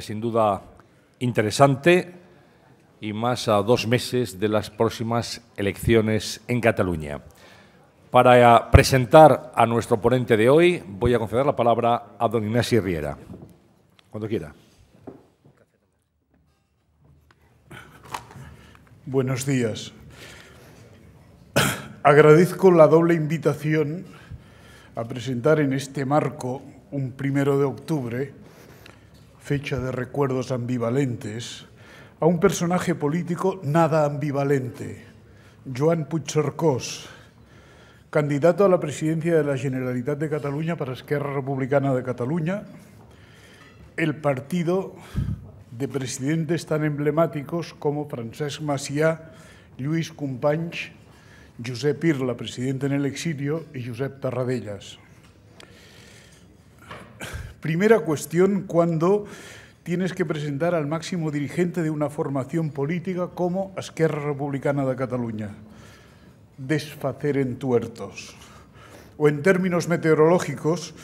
sin duda interesante y más a dos meses de las próximas elecciones en Cataluña. Para presentar a nuestro ponente de hoy, voy a conceder la palabra a don Ignacio Riera. Cuando quiera. Buenos días. Agradezco la doble invitación a presentar en este marco, un primero de octubre, fecha de recuerdos ambivalentes, a un personaje político nada ambivalente, Joan Puigcercós, candidato a la presidencia de la Generalitat de Cataluña para Esquerra Republicana de Cataluña, el partido de presidentes tan emblemáticos como Francesc Macià, Lluís Companys, Josep Irla, presidente en el exilio, y Josep Tarradellas. Primera cuestión cuando tienes que presentar al máximo dirigente de una formación política como Esquerra Republicana de Cataluña. Desfacer en tuertos. O en términos meteorológicos,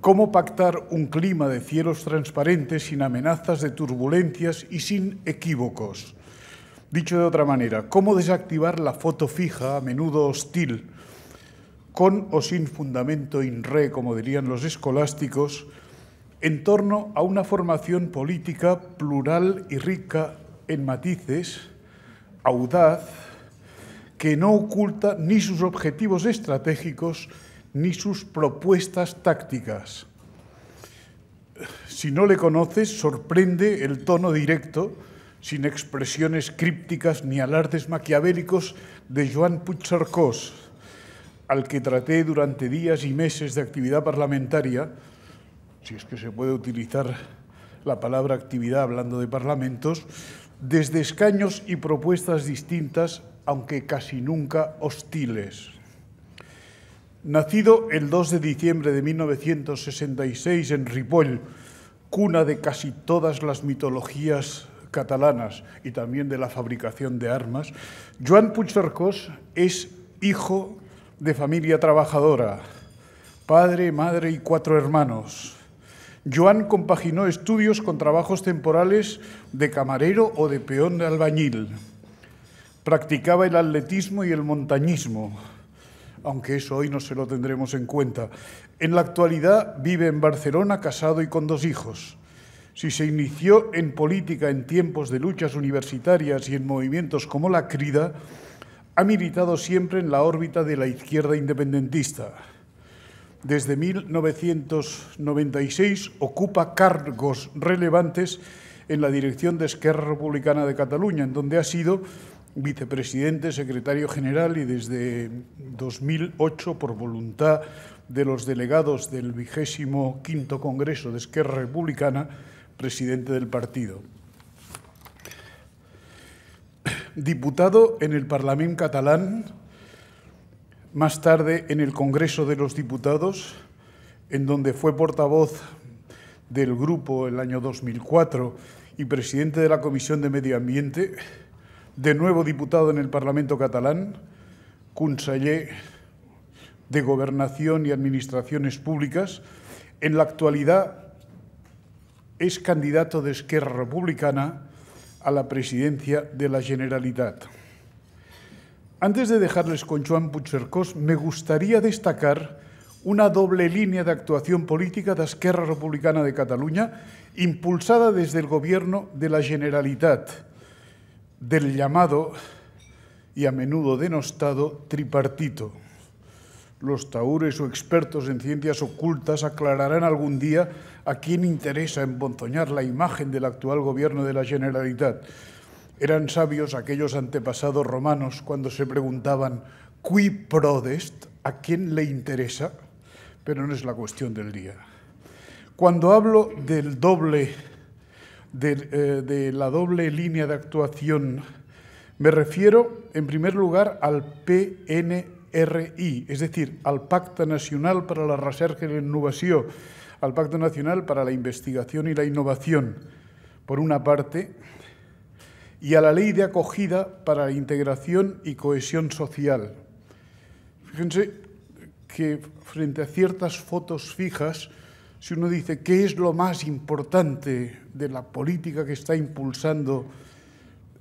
cómo pactar un clima de cielos transparentes sin amenazas de turbulencias y sin equívocos. Dicho de otra manera, cómo desactivar la foto fija, a menudo hostil, con o sin fundamento in re, como dirían los escolásticos, en torno a una formación política plural y rica en matices, audaz, que no oculta ni sus objetivos estratégicos ni sus propuestas tácticas. Si no le conoces, sorprende el tono directo, sin expresiones crípticas ni alardes maquiavélicos de Joan Puigcercós, al que traté durante días y meses de actividad parlamentaria, si es que se puede utilizar la palabra actividad hablando de parlamentos, desde escaños y propuestas distintas, aunque casi nunca hostiles. Nacido el 2 de diciembre de 1966 en Ripoll, cuna de casi todas las mitologías catalanas y también de la fabricación de armas, Joan Puigcercós es hijo de familia trabajadora, padre, madre y cuatro hermanos. Joan compaginó estudios con trabajos temporales de camarero o de peón de albañil. Practicaba el atletismo y el montañismo, aunque eso hoy no se lo tendremos en cuenta. En la actualidad vive en Barcelona casado y con dos hijos. Si se inició en política en tiempos de luchas universitarias y en movimientos como la Crida, ha militado siempre en la órbita de la izquierda independentista desde 1996 ocupa cargos relevantes en la dirección de Esquerra Republicana de Cataluña, en donde ha sido vicepresidente, secretario general y desde 2008 por voluntad de los delegados del vigésimo quinto Congreso de Esquerra Republicana, presidente del partido. Diputado en el Parlamento catalán más tarde en el Congreso de los Diputados, en donde fue portavoz del grupo el año 2004 y presidente de la Comisión de Medio Ambiente, de nuevo diputado en el Parlamento catalán, conseller de Gobernación y Administraciones Públicas, en la actualidad es candidato de Esquerra Republicana a la presidencia de la Generalitat. Antes de dejarles con Joan Puigcercós, me gustaría destacar una doble línea de actuación política de la Esquerra Republicana de Cataluña impulsada desde el gobierno de la Generalitat, del llamado y a menudo denostado tripartito. Los taures o expertos en ciencias ocultas aclararán algún día a quién interesa embonzoñar la imagen del actual gobierno de la Generalitat eran sabios aquellos antepasados romanos cuando se preguntaban qui prodest, ¿a quién le interesa? Pero no es la cuestión del día. Cuando hablo del doble, eh, de, la doble línea de actuación, me refiero en primer lugar al PNRI, es decir, al Pacto Nacional para la Recherche y la Innovación, al Pacto Nacional para la Investigación y la Innovación, por una parte, y a la ley de acogida para la integración y cohesión social. Fíjense que frente a ciertas fotos fijas, si uno dice qué es lo más importante de la política que está impulsando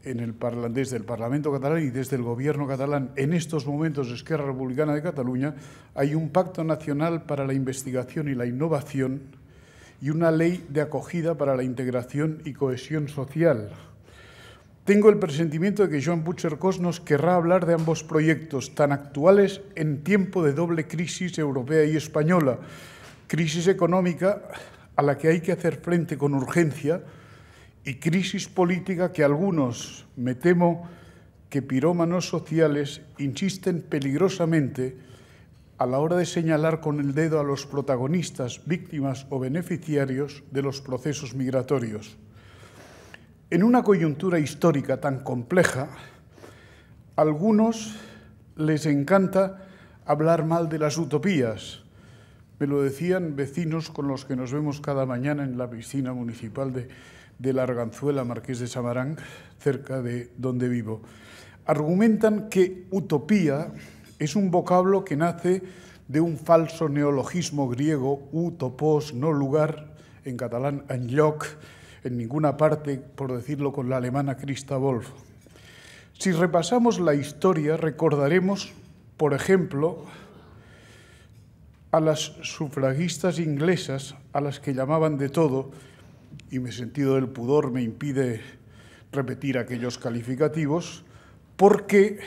en el, desde el Parlamento catalán y desde el Gobierno catalán en estos momentos de Esquerra Republicana de Cataluña, hay un Pacto Nacional para la Investigación y la Innovación y una ley de acogida para la integración y cohesión social. Tengo el presentimiento de que Joan Butcher-Cos nos querrá hablar de ambos proyectos tan actuales en tiempo de doble crisis europea y española, crisis económica a la que hay que hacer frente con urgencia y crisis política que algunos, me temo, que pirómanos sociales insisten peligrosamente a la hora de señalar con el dedo a los protagonistas, víctimas o beneficiarios de los procesos migratorios. En una coyuntura histórica tan compleja, a algunos les encanta hablar mal de las utopías. Me lo decían vecinos con los que nos vemos cada mañana en la piscina municipal de, la Arganzuela, Marqués de Samarán, cerca de donde vivo. Argumentan que utopía es un vocablo que nace de un falso neologismo griego, utopos, no lugar, en catalán, en en ninguna parte, por decirlo con la alemana Christa Wolf. Si repasamos la historia, recordaremos, por ejemplo, a las sufragistas inglesas, a las que llamaban de todo, y mi sentido del pudor me impide repetir aquellos calificativos, porque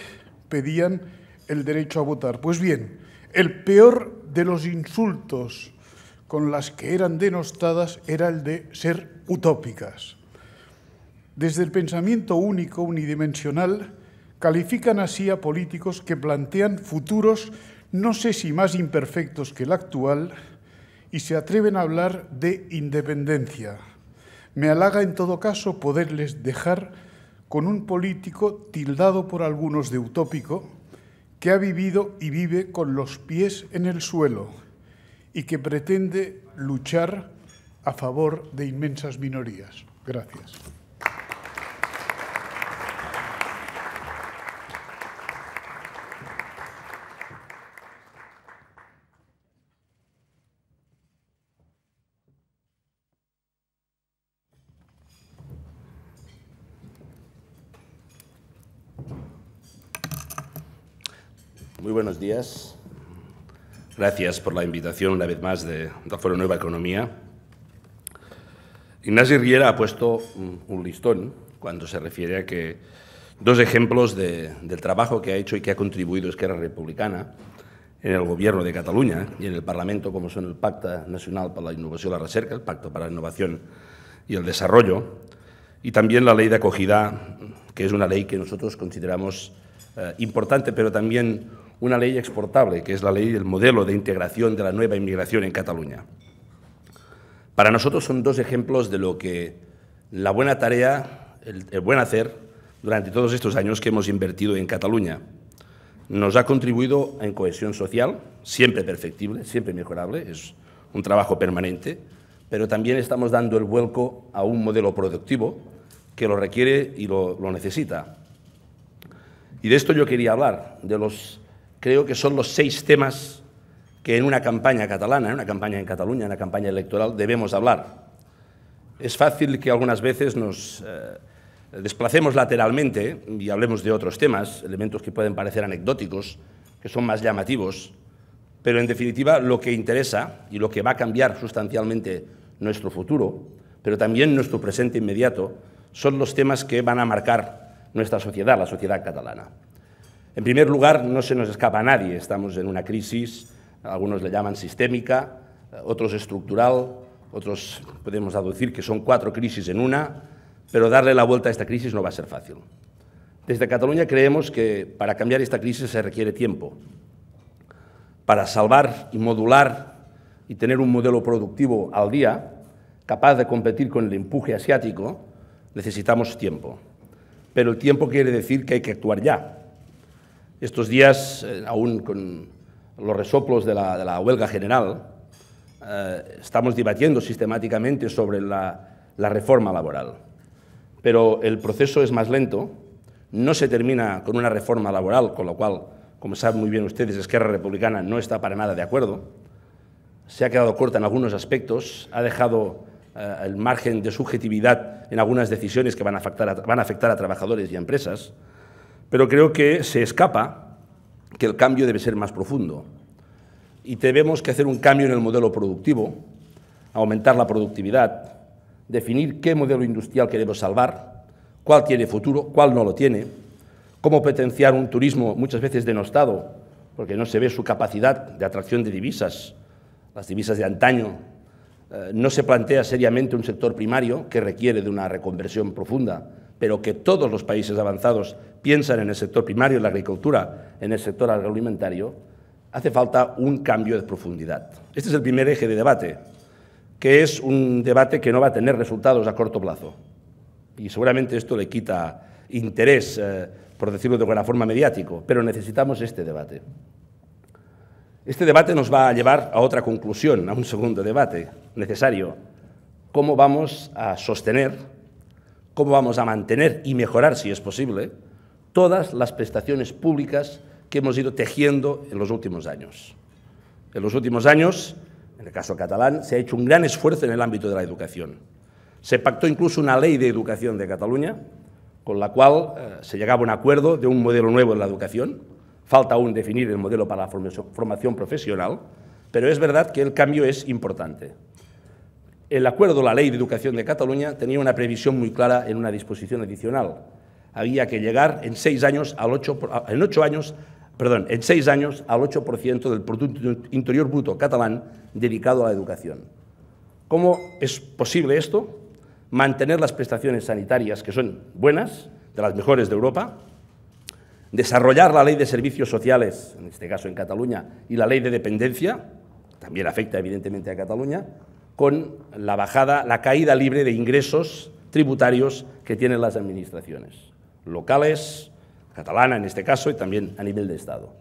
pedían el derecho a votar. Pues bien, el peor de los insultos con las que eran denostadas era el de ser utópicas. Desde el pensamiento único, unidimensional, califican así a políticos que plantean futuros no sé si más imperfectos que el actual y se atreven a hablar de independencia. Me halaga en todo caso poderles dejar con un político tildado por algunos de utópico, que ha vivido y vive con los pies en el suelo y que pretende luchar a favor de inmensas minorías. Gracias. Muy buenos días. Gracias por la invitación una vez más de, Foro Nueva Economía. Ignacio Riera ha puesto un listón cuando se refiere a que dos ejemplos del trabajo que ha hecho y que ha contribuido Esquerra Republicana en el Gobierno de Cataluña y en el Parlamento, como son el Pacto Nacional para la Innovación y la Recerca, el Pacto para la Innovación y el Desarrollo, y también la Ley de Acogida, que es una ley que nosotros consideramos eh, importante, pero también una ley exportable, que es la ley del modelo de integración de la nueva inmigración en Cataluña. Para nosotros son dos ejemplos de lo que la buena tarea, el, buen hacer, durante todos estos años que hemos invertido en Cataluña, nos ha contribuido en cohesión social, siempre perfectible, siempre mejorable, es un trabajo permanente, pero también estamos dando el vuelco a un modelo productivo que lo requiere y lo, lo necesita. Y de esto yo quería hablar, de los, creo que son los seis temas que en una campaña catalana, en una campaña en Cataluña, en una campaña electoral, debemos hablar. Es fácil que algunas veces nos eh, desplacemos lateralmente y hablemos de otros temas, elementos que pueden parecer anecdóticos, que son más llamativos, pero en definitiva lo que interesa y lo que va a cambiar sustancialmente nuestro futuro, pero también nuestro presente inmediato, son los temas que van a marcar nuestra sociedad, la sociedad catalana. En primer lugar, no se nos escapa a nadie, estamos en una crisis algunos le llaman sistémica, otros estructural, otros podemos aducir que son cuatro crisis en una, pero darle la vuelta a esta crisis no va a ser fácil. Desde Cataluña creemos que para cambiar esta crisis se requiere tiempo. Para salvar y modular y tener un modelo productivo al día, capaz de competir con el empuje asiático, necesitamos tiempo. Pero el tiempo quiere decir que hay que actuar ya. Estos días, eh, aún con los resoplos de la, huelga general, eh, estamos debatiendo sistemáticamente sobre la, reforma laboral. Pero el proceso es más lento, no se termina con una reforma laboral, con lo cual, como saben muy bien ustedes, Esquerra Republicana no está para nada de acuerdo. Se ha quedado corta en algunos aspectos, ha dejado eh, el margen de subjetividad en algunas decisiones que van a, afectar van a afectar a trabajadores y a empresas, pero creo que se escapa que el cambio debe ser más profundo y tenemos que hacer un cambio en el modelo productivo, aumentar la productividad, definir qué modelo industrial queremos salvar, cuál tiene futuro, cuál no lo tiene, cómo potenciar un turismo muchas veces denostado, porque no se ve su capacidad de atracción de divisas, las divisas de antaño, eh, no se plantea seriamente un sector primario que requiere de una reconversión profunda pero que todos los países avanzados piensan en el sector primario, en la agricultura, en el sector agroalimentario, hace falta un cambio de profundidad. Este es el primer eje de debate, que es un debate que no va a tener resultados a corto plazo. Y seguramente esto le quita interés, eh, por decirlo de alguna forma, mediático, pero necesitamos este debate. Este debate nos va a llevar a otra conclusión, a un segundo debate necesario. ¿Cómo vamos a sostener cómo vamos a mantener y mejorar, si es posible, todas las prestaciones públicas que hemos ido tejiendo en los últimos años. En los últimos años, en el caso catalán, se ha hecho un gran esfuerzo en el ámbito de la educación. Se pactó incluso una ley de educación de Cataluña, con la cual eh, se llegaba a un acuerdo de un modelo nuevo en la educación. Falta aún definir el modelo para la formación profesional, pero es verdad que el cambio es importante el acuerdo, la ley de educación de Cataluña, tenía una previsión muy clara en una disposición adicional. Había que llegar en seis años al 8, en ocho años, perdón, en seis años al 8% del Producto Interior Bruto catalán dedicado a la educación. ¿Cómo es posible esto? Mantener las prestaciones sanitarias, que son buenas, de las mejores de Europa, desarrollar la ley de servicios sociales, en este caso en Cataluña, y la ley de dependencia, también afecta evidentemente a Cataluña, con la bajada, la caída libre de ingresos tributarios que tienen las administraciones locales, catalana en este caso, y también a nivel de Estado.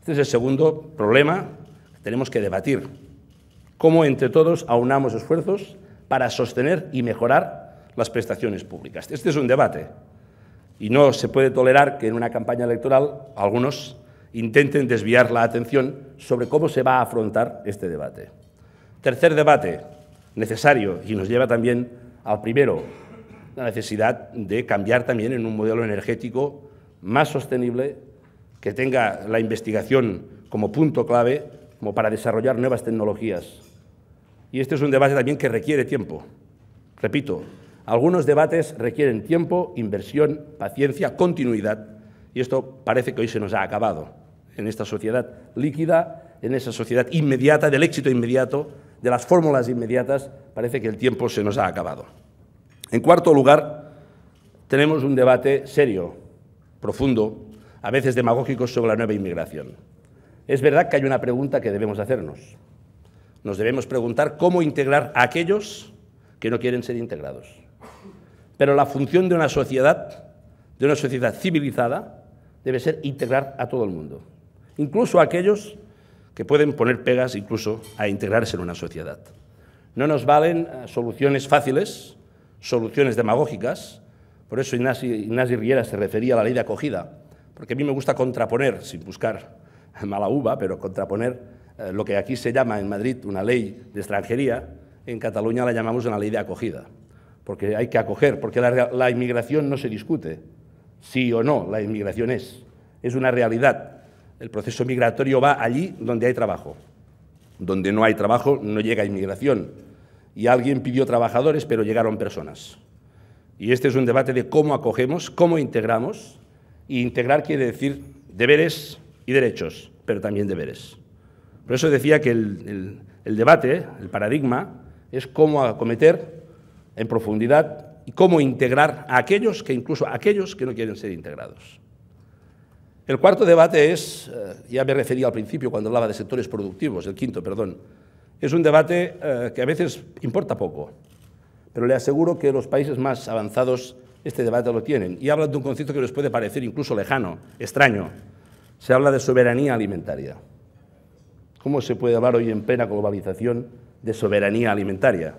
Este es el segundo problema que tenemos que debatir. Cómo entre todos aunamos esfuerzos para sostener y mejorar las prestaciones públicas. Este es un debate. Y no se puede tolerar que en una campaña electoral algunos intenten desviar la atención sobre cómo se va a afrontar este debate. Tercer debate necesario y nos lleva también al primero, la necesidad de cambiar también en un modelo energético más sostenible, que tenga la investigación como punto clave, como para desarrollar nuevas tecnologías. Y este es un debate también que requiere tiempo. Repito, algunos debates requieren tiempo, inversión, paciencia, continuidad, y esto parece que hoy se nos ha acabado en esta sociedad líquida, en esa sociedad inmediata, del éxito inmediato, de las fórmulas inmediatas, parece que el tiempo se nos ha acabado. En cuarto lugar, tenemos un debate serio, profundo, a veces demagógico sobre la nueva inmigración. Es verdad que hay una pregunta que debemos hacernos. Nos debemos preguntar cómo integrar a aquellos que no quieren ser integrados. Pero la función de una sociedad, de una sociedad civilizada, debe ser integrar a todo el mundo, incluso a aquellos que pueden poner pegas incluso a integrarse en una sociedad. No nos valen eh, soluciones fáciles, soluciones demagógicas, por eso Ignasi, nazi Riera se refería a la ley de acogida, porque a mí me gusta contraponer, sin buscar mala uva, pero contraponer eh, lo que aquí se llama en Madrid una ley de extranjería, en Cataluña la llamamos una ley de acogida, porque hay que acoger, porque la, la inmigración no se discute, sí o no, la inmigración es, es una realidad, el proceso migratorio va allí donde hay trabajo. Donde no hay trabajo no llega inmigración. Y alguien pidió trabajadores, pero llegaron personas. Y este es un debate de cómo acogemos, cómo integramos. Y integrar quiere decir deberes y derechos, pero también deberes. Por eso decía que el, debate, el paradigma, es cómo acometer en profundidad y cómo integrar a aquellos que incluso aquellos que no quieren ser integrados. El cuarto debate es, eh, ya me refería al principio cuando hablaba de sectores productivos, el quinto, perdón, es un debate eh, que a veces importa poco, pero le aseguro que los países más avanzados este debate lo tienen y hablan de un concepto que les puede parecer incluso lejano, extraño. Se habla de soberanía alimentaria. ¿Cómo se puede hablar hoy en plena globalización de soberanía alimentaria?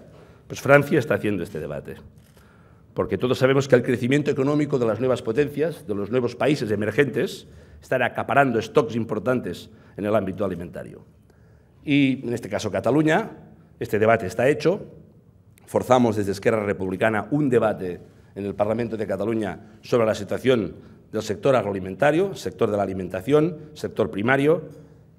Pues Francia está haciendo este debate porque todos sabemos que el crecimiento económico de las nuevas potencias, de los nuevos países emergentes, estará acaparando stocks importantes en el ámbito alimentario. Y en este caso Cataluña, este debate está hecho, forzamos desde Esquerra Republicana un debate en el Parlamento de Cataluña sobre la situación del sector agroalimentario, sector de la alimentación, sector primario,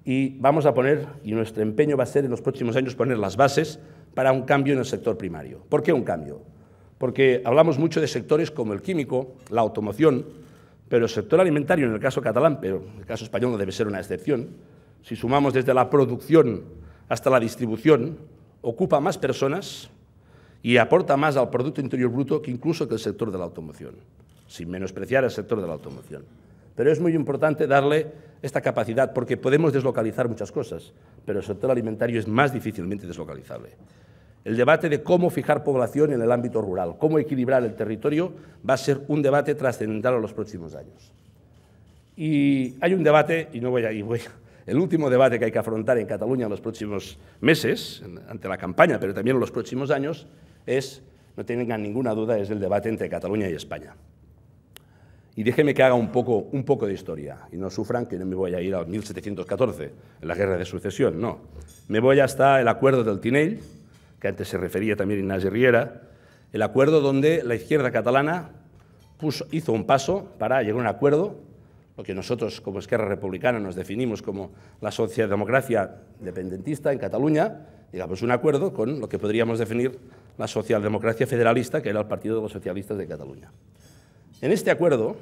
y vamos a poner, y nuestro empeño va a ser en los próximos años poner las bases para un cambio en el sector primario. ¿Por qué un cambio? porque hablamos mucho de sectores como el químico, la automoción, pero el sector alimentario, en el caso catalán, pero en el caso español no debe ser una excepción, si sumamos desde la producción hasta la distribución, ocupa más personas y aporta más al Producto Interior Bruto que incluso que el sector de la automoción, sin menospreciar el sector de la automoción. Pero es muy importante darle esta capacidad porque podemos deslocalizar muchas cosas, pero el sector alimentario es más difícilmente deslocalizable. El debate de cómo fijar población en el ámbito rural, cómo equilibrar el territorio, va a ser un debate trascendental en los próximos años. Y hay un debate, y no voy a ir, el último debate que hay que afrontar en Cataluña en los próximos meses, ante la campaña, pero también en los próximos años, es, no tengan ninguna duda, es el debate entre Cataluña y España. Y déjeme que haga un poco, un poco de historia, y no sufran que no me voy a ir a 1714, en la Guerra de Sucesión, no. Me voy hasta el Acuerdo del Tinell, que antes se refería también Ignacio Riera, el acuerdo donde la izquierda catalana hizo un paso para llegar a un acuerdo, lo que nosotros como Esquerra Republicana nos definimos como la socialdemocracia independentista en Cataluña, digamos un acuerdo con lo que podríamos definir la socialdemocracia federalista, que era el Partido de los Socialistas de Cataluña. En este acuerdo,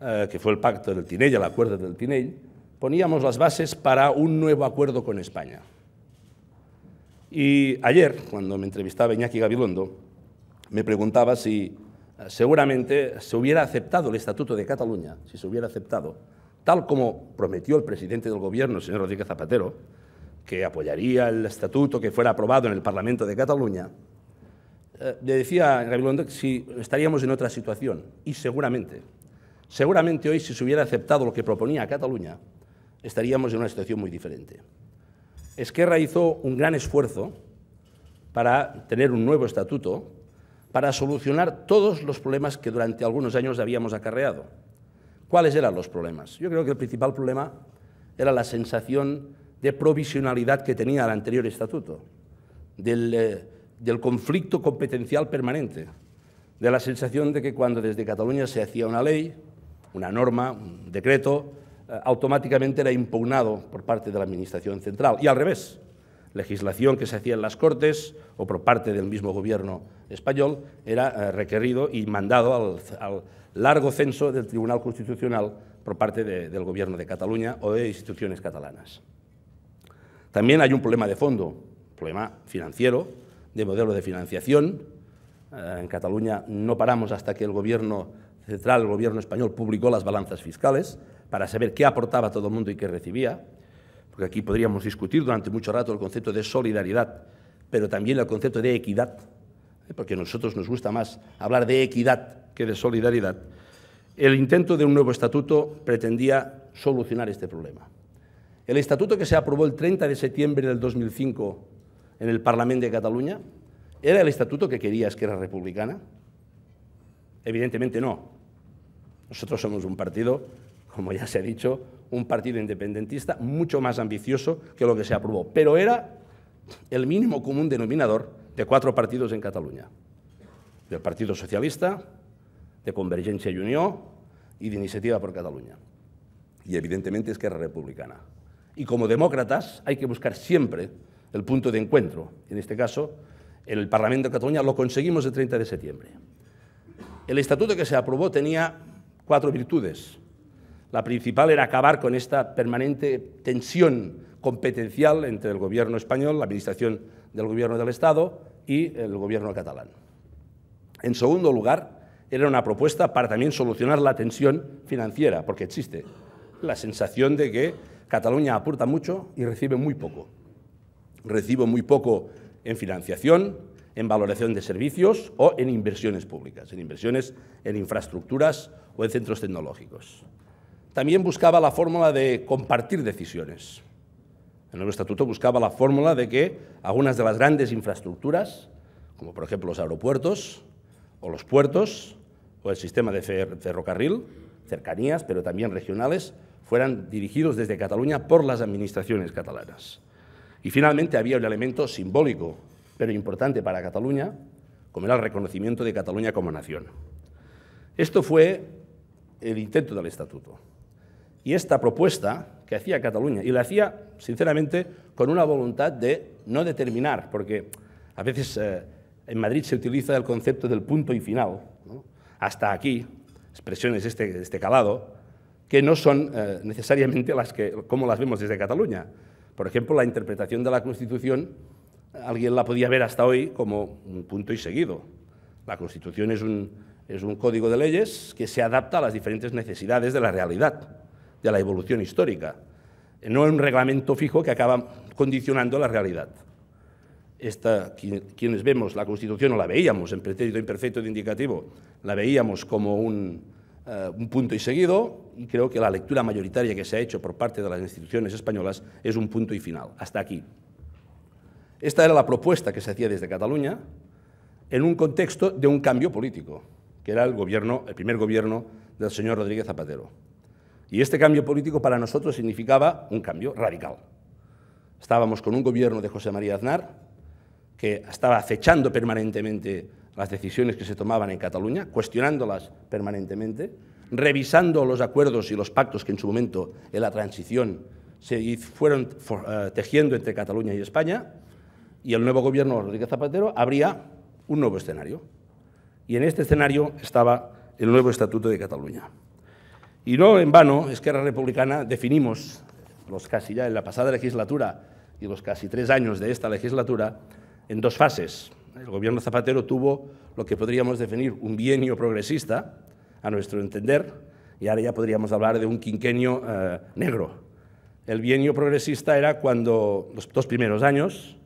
eh, que fue el pacto del Tinell, el acuerdo del Tinell, poníamos las bases para un nuevo acuerdo con España. Y ayer, cuando me entrevistaba Iñaki Gabilondo, me preguntaba si eh, seguramente se hubiera aceptado el Estatuto de Cataluña, si se hubiera aceptado, tal como prometió el presidente del Gobierno, el señor Rodríguez Zapatero, que apoyaría el Estatuto que fuera aprobado en el Parlamento de Cataluña, eh, le decía Gabilondo que si estaríamos en otra situación, y seguramente, seguramente hoy si se hubiera aceptado lo que proponía Cataluña, estaríamos en una situación muy diferente. Esquerra hizo un gran esfuerzo para tener un nuevo estatuto, para solucionar todos los problemas que durante algunos años habíamos acarreado. ¿Cuáles eran los problemas? Yo creo que el principal problema era la sensación de provisionalidad que tenía el anterior estatuto, del, eh, del conflicto competencial permanente, de la sensación de que cuando desde Cataluña se hacía una ley, una norma, un decreto, eh, automáticamente era impugnado por parte de la Administración Central. Y al revés, legislación que se hacía en las Cortes o por parte del mismo gobierno español era eh, requerido y mandado al, largo censo del Tribunal Constitucional por parte del gobierno de Cataluña o de instituciones catalanas. También hay un problema de fondo, problema financiero, de modelo de financiación. Eh, en Cataluña no paramos hasta que el gobierno central, el gobierno español, publicó las balanzas fiscales, para saber qué aportaba todo el mundo y qué recibía, porque aquí podríamos discutir durante mucho rato el concepto de solidaridad, pero también el concepto de equidad, ¿eh? porque a nosotros nos gusta más hablar de equidad que de solidaridad, el intento de un nuevo estatuto pretendía solucionar este problema. El estatuto que se aprobó el 30 de septiembre del 2005 en el Parlamento de Cataluña era el estatuto que quería era Republicana. Evidentemente no. Nosotros somos un partido como ya se ha dicho, un partido independentista mucho más ambicioso que lo que se aprobó, pero era el mínimo común denominador de cuatro partidos en Cataluña, del Partido Socialista, de Convergencia y Unión y de Iniciativa por Cataluña, y evidentemente es que era Republicana. Y como demócratas hay que buscar siempre el punto de encuentro, en este caso el Parlamento de Cataluña lo conseguimos el 30 de septiembre. El estatuto que se aprobó tenía cuatro virtudes. La principal era acabar con esta permanente tensión competencial entre el gobierno español, la administración del gobierno del Estado y el gobierno catalán. En segundo lugar, era una propuesta para también solucionar la tensión financiera, porque existe la sensación de que Cataluña aporta mucho y recibe muy poco. Recibo muy poco en financiación, en valoración de servicios o en inversiones públicas, en inversiones en infraestructuras o en centros tecnológicos también buscaba la fórmula de compartir decisiones. El nuevo estatuto buscaba la fórmula de que algunas de las grandes infraestructuras, como por ejemplo los aeropuertos o los puertos o el sistema de ferrocarril, cercanías, pero también regionales, fueran dirigidos desde Cataluña por las administraciones catalanas. Y finalmente había un elemento simbólico, pero importante para Cataluña, como era el reconocimiento de Cataluña como nación. Esto fue el intento del estatuto. Y esta propuesta que hacía Cataluña, y la hacía, sinceramente, con una voluntad de no determinar, porque a veces eh, en Madrid se utiliza el concepto del punto y final, hasta aquí, expresiones este, de este, calado, que no son eh, necesariamente las que, como las vemos desde Cataluña. Por ejemplo, la interpretación de la Constitución, alguien la podía ver hasta hoy como un punto y seguido. La Constitución es un código de leyes que se adapta a las diferentes necesidades de la realidad de la evolución histórica, no es un reglamento fijo que acaba condicionando la realidad. Esta, quienes vemos la Constitución o la veíamos en pretérito imperfecto de indicativo, la veíamos como eh, un, punto y seguido y creo que la lectura mayoritaria que se ha hecho por parte de las instituciones españolas es un punto y final, hasta aquí. Esta era la propuesta que se hacía desde Cataluña en un contexto de un cambio político, que era el, gobierno, el primer gobierno del señor Rodríguez Zapatero. Y este cambio político para nosotros significaba un cambio radical. Estábamos con un gobierno de José María Aznar, que estaba acechando permanentemente las decisiones que se tomaban en Cataluña, cuestionándolas permanentemente, revisando los acuerdos y los pactos que en su momento en la transición se fueron eh, tejiendo entre Cataluña y España, y el nuevo gobierno de Rodríguez Zapatero habría un nuevo escenario. Y en este escenario estaba el nuevo Estatuto de Cataluña. Y no en vano, Esquerra Republicana definimos, los casi ya en la pasada legislatura y los casi tres años de esta legislatura, en dos fases. El gobierno Zapatero tuvo lo que podríamos definir un bienio progresista, a nuestro entender, y ahora ya podríamos hablar de un quinquenio eh, negro. El bienio progresista era cuando los dos primeros años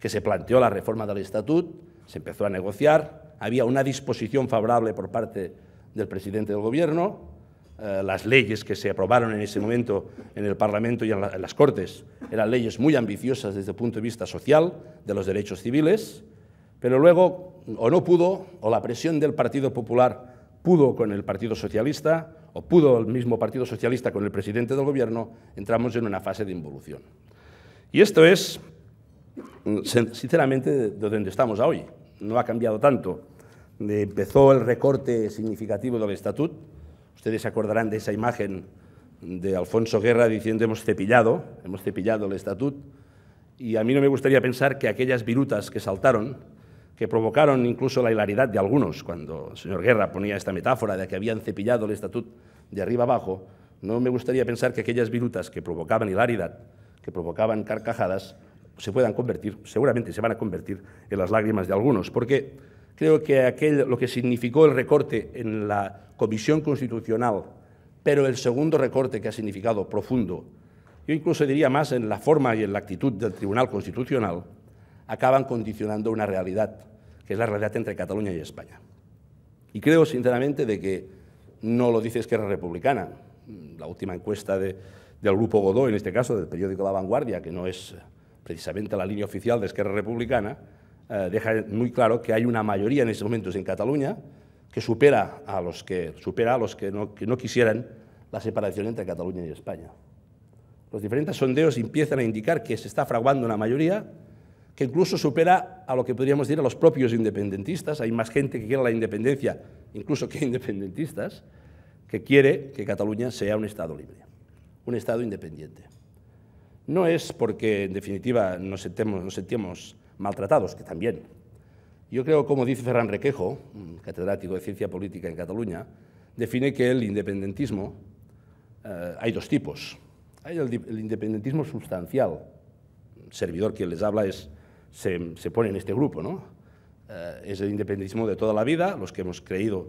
que se planteó la reforma del estatut, se empezó a negociar, había una disposición favorable por parte del presidente del gobierno, eh, las leyes que se aprobaron en ese momento en el Parlamento y en, las Cortes eran leyes muy ambiciosas desde el punto de vista social de los derechos civiles, pero luego o no pudo, o la presión del Partido Popular pudo con el Partido Socialista, o pudo el mismo Partido Socialista con el presidente del Gobierno, entramos en una fase de involución. Y esto es, mm, sinceramente, de donde estamos hoy. No ha cambiado tanto. Empezó el recorte significativo del estatuto, Ustedes se acordarán de esa imagen de Alfonso Guerra diciendo hemos cepillado, hemos cepillado el estatut, y a mí no me gustaría pensar que aquellas virutas que saltaron, que provocaron incluso la hilaridad de algunos cuando el señor Guerra ponía esta metáfora de que habían cepillado el estatut de arriba abajo, no me gustaría pensar que aquellas virutas que provocaban hilaridad, que provocaban carcajadas, se puedan convertir, seguramente se van a convertir en las lágrimas de algunos, porque Creo que lo que significó el recorte en la Comisión Constitucional, pero el segundo recorte que ha significado profundo, yo incluso diría más en la forma y en la actitud del Tribunal Constitucional, acaban condicionando una realidad, que es la realidad entre Cataluña y España. Y creo sinceramente de que no lo dice Esquerra Republicana. La última encuesta del Grupo Godó, en este caso del periódico La Vanguardia, que no es precisamente la línea oficial de Esquerra Republicana, eh, deja muy claro que hay una mayoría en estos momentos en Cataluña que supera a los que, supera a los que no, quisieran la separación entre Cataluña y España. Los diferentes sondeos empiezan a indicar que se está fraguando una mayoría que incluso supera a lo que podríamos decir a los propios independentistas. Hay más gente que quiere la independencia, incluso que independentistas, que quiere que Cataluña sea un Estado libre, un Estado independiente. No es porque, en definitiva, nos sentemos nos sentimos maltratados, que también. Yo creo, como dice Ferran Requejo, catedrático de Ciencia Política en Cataluña, define que el independentismo eh, hay dos tipos. Hay el, independentismo sustancial. servidor quien les habla es, se, pone en este grupo, ¿no? Eh, es el independentismo de toda la vida, los que hemos creído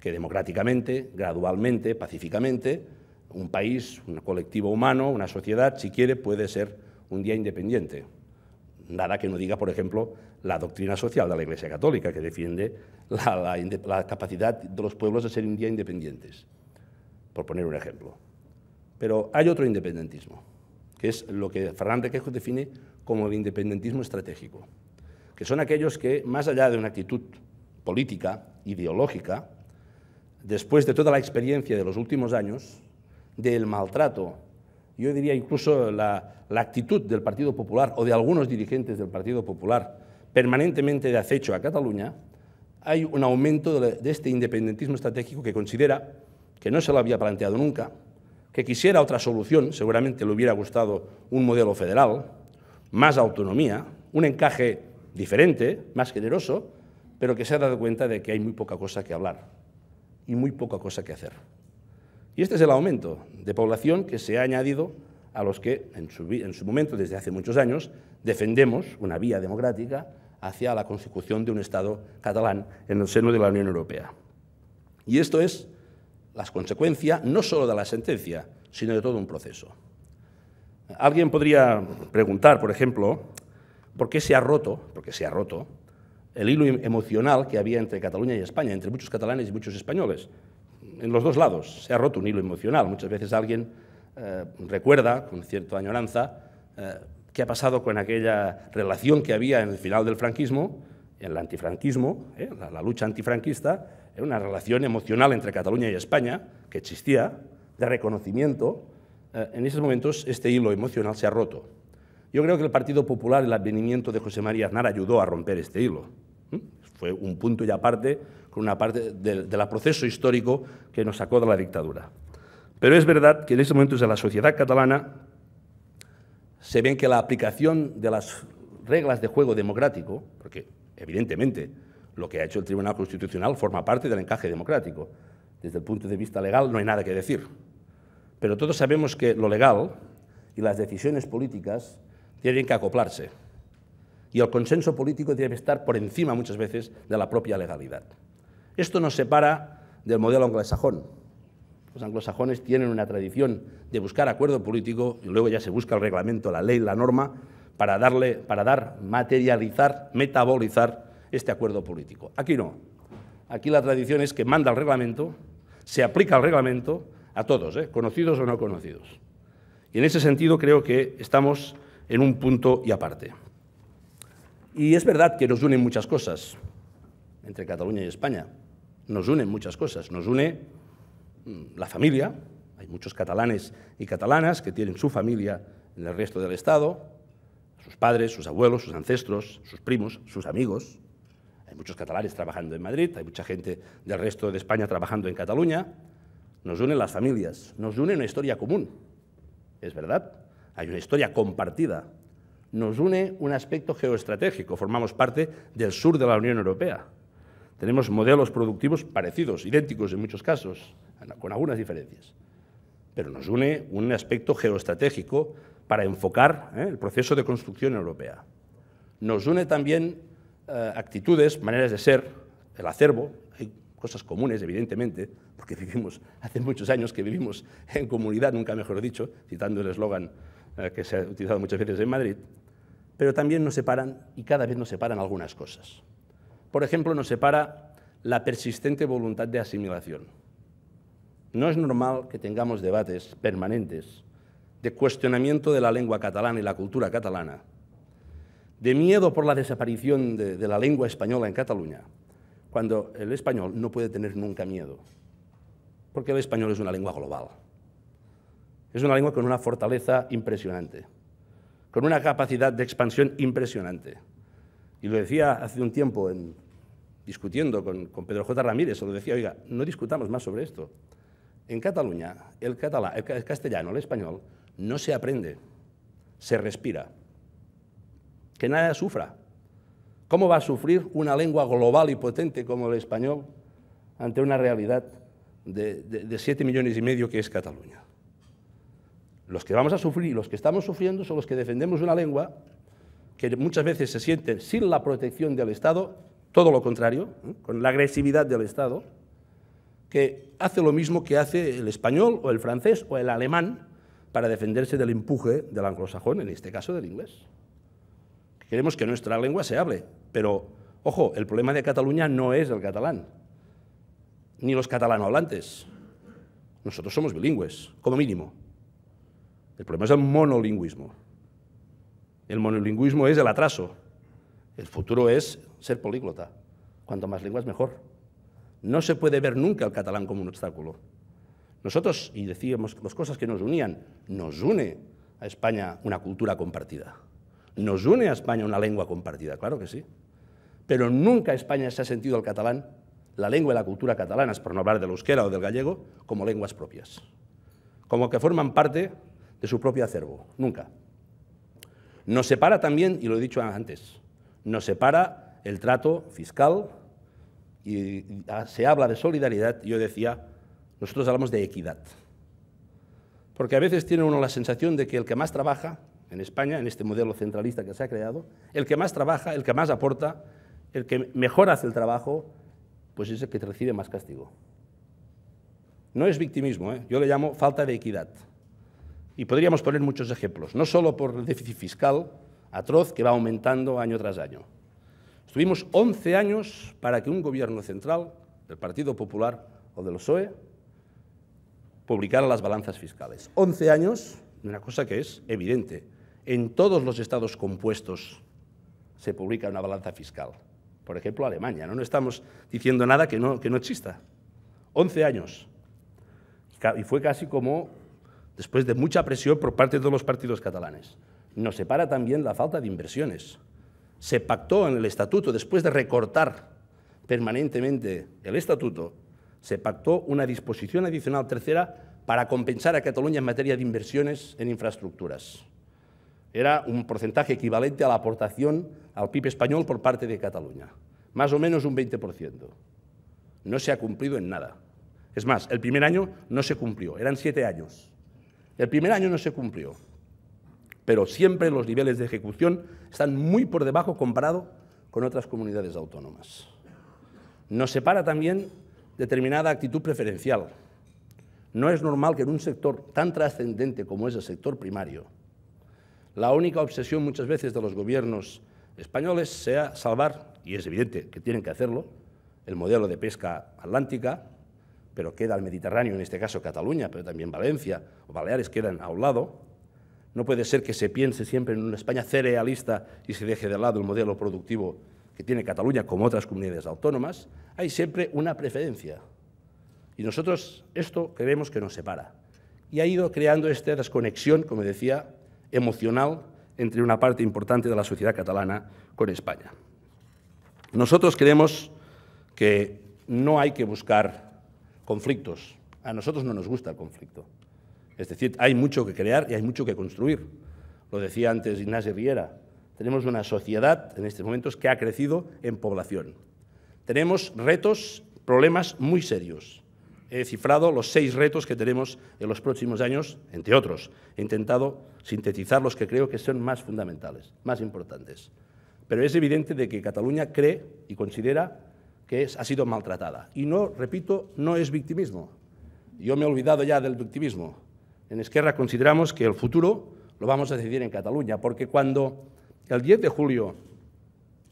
que democráticamente, gradualmente, pacíficamente, un país, un colectivo humano, una sociedad, si quiere, puede ser un día independiente. Nada que no diga, por ejemplo, la doctrina social de la Iglesia Católica, que defiende la, capacidad de los pueblos de ser un día independientes, por poner un ejemplo. Pero hay otro independentismo, que es lo que Fernández Quejo define como el independentismo estratégico, que son aquellos que, más allá de una actitud política, ideológica, después de toda la experiencia de los últimos años, del maltrato yo diría incluso la, actitud del Partido Popular o de algunos dirigentes del Partido Popular permanentemente de acecho a Cataluña, hay un aumento de este independentismo estratégico que considera que no se lo había planteado nunca, que quisiera otra solución, seguramente le hubiera gustado un modelo federal, más autonomía, un encaje diferente, más generoso, pero que se ha dado cuenta de que hay muy poca cosa que hablar y muy poca cosa que hacer. Y este es el aumento de población que se ha añadido a los que en su, momento, desde hace muchos años, defendemos una vía democrática hacia la consecución de un Estado catalán en el seno de la Unión Europea. Y esto es la consecuencia no solo de la sentencia, sino de todo un proceso. Alguien podría preguntar, por ejemplo, por qué se ha roto, porque se ha roto, el hilo emocional que había entre Cataluña y España, entre muchos catalanes y muchos españoles en los dos lados. Se ha roto un hilo emocional. Muchas veces alguien eh, recuerda, con cierta añoranza, eh, qué ha pasado con aquella relación que había en el final del franquismo, en el antifranquismo, eh, la, lucha antifranquista, era una relación emocional entre Cataluña y España que existía, de reconocimiento. Eh, en esos momentos este hilo emocional se ha roto. Yo creo que el Partido Popular, el advenimiento de José María Aznar, ayudó a romper este hilo fue un punto y aparte con una parte del, proceso histórico que nos sacó de la dictadura. Pero es verdad que en estos momentos en la sociedad catalana se ve que la aplicación de las reglas de juego democrático, porque evidentemente lo que ha hecho el Tribunal Constitucional forma parte del encaje democrático, desde el punto de vista legal no hay nada que decir. Pero todos sabemos que lo legal y las decisiones políticas tienen que acoplarse y el consenso político debe estar por encima muchas veces de la propia legalidad. Esto nos separa del modelo anglosajón. Los anglosajones tienen una tradición de buscar acuerdo político y luego ya se busca el reglamento, la ley, la norma para para dar materializar, metabolizar este acuerdo político. Aquí no. Aquí la tradición es que manda el reglamento, se aplica el reglamento a todos, ¿eh? conocidos o no conocidos. Y en ese sentido creo que estamos en un punto y aparte. Y es verdad que nos unen muchas cosas entre Cataluña y España. Nos unen muchas cosas. Nos une mm, la familia. Hay muchos catalanes y catalanas que tienen su familia en el resto del Estado, sus padres, sus abuelos, sus ancestros, sus primos, sus amigos. Hay muchos catalanes trabajando en Madrid, hay mucha gente del resto de España trabajando en Cataluña. Nos unen las familias, nos une una historia común. Es verdad, hay una historia compartida nos une un aspecto geoestratégico. Formamos parte del sur de la Unión Europea. Tenemos modelos productivos parecidos, idénticos en muchos casos, con algunas diferencias. Pero nos une un aspecto geoestratégico para enfocar ¿eh? el proceso de construcción europea. Nos une también eh, actitudes, maneras de ser, el acervo. Hay cosas comunes, evidentemente, porque vivimos, hace muchos años que vivimos en comunidad, nunca mejor dicho, citando el eslogan eh, que se ha utilizado muchas veces en Madrid, pero también nos separan y cada vez nos separan algunas cosas. Por ejemplo, nos separa la persistente voluntad de asimilación. No es normal que tengamos debates permanentes de cuestionamiento de la lengua catalana y la cultura catalana, de miedo por la desaparición de, de la lengua española en Cataluña, cuando el español no puede tener nunca miedo, porque el español es una lengua global. Es una lengua con una fortaleza impresionante, con una capacidad de expansión impresionante. Y lo decía hace un tiempo, en, discutiendo con, Pedro J. Ramírez, o lo decía, oiga, no discutamos más sobre esto. En Cataluña, el, el castellano, el español, no se aprende, se respira. Que nada sufra. ¿Cómo va a sufrir una lengua global y potente como el español ante una realidad de, de siete millones y medio que es Cataluña? Los que vamos a sufrir, los que estamos sufriendo, son los que defendemos una lengua que muchas veces se siente sin la protección del Estado, todo lo contrario, ¿eh? con la agresividad del Estado, que hace lo mismo que hace el español o el francés o el alemán para defenderse del empuje del anglosajón, en este caso del inglés. Queremos que nuestra lengua se hable, pero ojo, el problema de Cataluña no es el catalán, ni los catalanohablantes. Nosotros somos bilingües, como mínimo. El problema es el monolingüismo. El monolingüismo es el atraso. El futuro es ser políglota. Cuanto más lenguas, mejor. No se puede ver nunca el catalán como un obstáculo. Nosotros, y decíamos las cosas que nos unían, nos une a España una cultura compartida. Nos une a España una lengua compartida, claro que sí. Pero nunca España se ha sentido al catalán, la lengua y la cultura catalanas, por no hablar del euskera o del gallego, como lenguas propias. Como que forman parte de su propio acervo, nunca. Nos separa también, y lo he dicho antes, nos separa el trato fiscal y ah, se habla de solidaridad, yo decía, nosotros hablamos de equidad. Porque a veces tiene uno la sensación de que el que más trabaja en España, en este modelo centralista que se ha creado, el que más trabaja, el que más aporta, el que mejor hace el trabajo, pues es el que recibe más castigo. No es victimismo, ¿eh? yo le llamo falta de equidad. Y podríamos poner muchos ejemplos, no solo por el déficit fiscal atroz que va aumentando año tras año. Estuvimos 11 años para que un gobierno central, del Partido Popular o del PSOE, publicara las balanzas fiscales. 11 años, una cosa que es evidente. En todos los estados compuestos se publica una balanza fiscal. Por ejemplo, Alemania. No, estamos diciendo nada que no, que no exista. 11 años. Y fue casi como después de mucha presión por parte de todos los partidos catalanes. Nos separa también la falta de inversiones. Se pactó en el estatuto, después de recortar permanentemente el estatuto, se pactó una disposición adicional tercera para compensar a Cataluña en materia de inversiones en infraestructuras. Era un porcentaje equivalente a la aportación al PIB español por parte de Cataluña, más o menos un 20%. No se ha cumplido en nada. Es más, el primer año no se cumplió, eran siete años el primer año no se cumplió, pero siempre los niveles de ejecución están muy por debajo comparado con otras comunidades autónomas. Nos separa también determinada actitud preferencial. No es normal que en un sector tan trascendente como es el sector primario, la única obsesión muchas veces de los gobiernos españoles sea salvar, y es evidente que tienen que hacerlo, el modelo de pesca atlántica, pero queda el Mediterráneo, en este caso Cataluña, pero también Valencia o Baleares quedan a un lado, no puede ser que se piense siempre en una España cerealista y se deje de lado el modelo productivo que tiene Cataluña como otras comunidades autónomas. Hay siempre una preferencia. Y nosotros esto creemos que nos separa. Y ha ido creando esta desconexión, como decía, emocional entre una parte importante de la sociedad catalana con España. Nosotros creemos que no hay que buscar conflictos. A nosotros no nos gusta el conflicto. Es decir, hay mucho que crear y hay mucho que construir. Lo decía antes Ignacio Riera. Tenemos una sociedad en estos momentos que ha crecido en población. Tenemos retos, problemas muy serios. He cifrado los seis retos que tenemos en los próximos años, entre otros. He intentado sintetizar los que creo que son más fundamentales, más importantes. Pero es evidente de que Cataluña cree y considera que ha sido maltratada. Y no, repito, no es victimismo. Yo me he olvidado ya del victimismo. En Esquerra consideramos que el futuro lo vamos a decidir en Cataluña, porque cuando el 10 de julio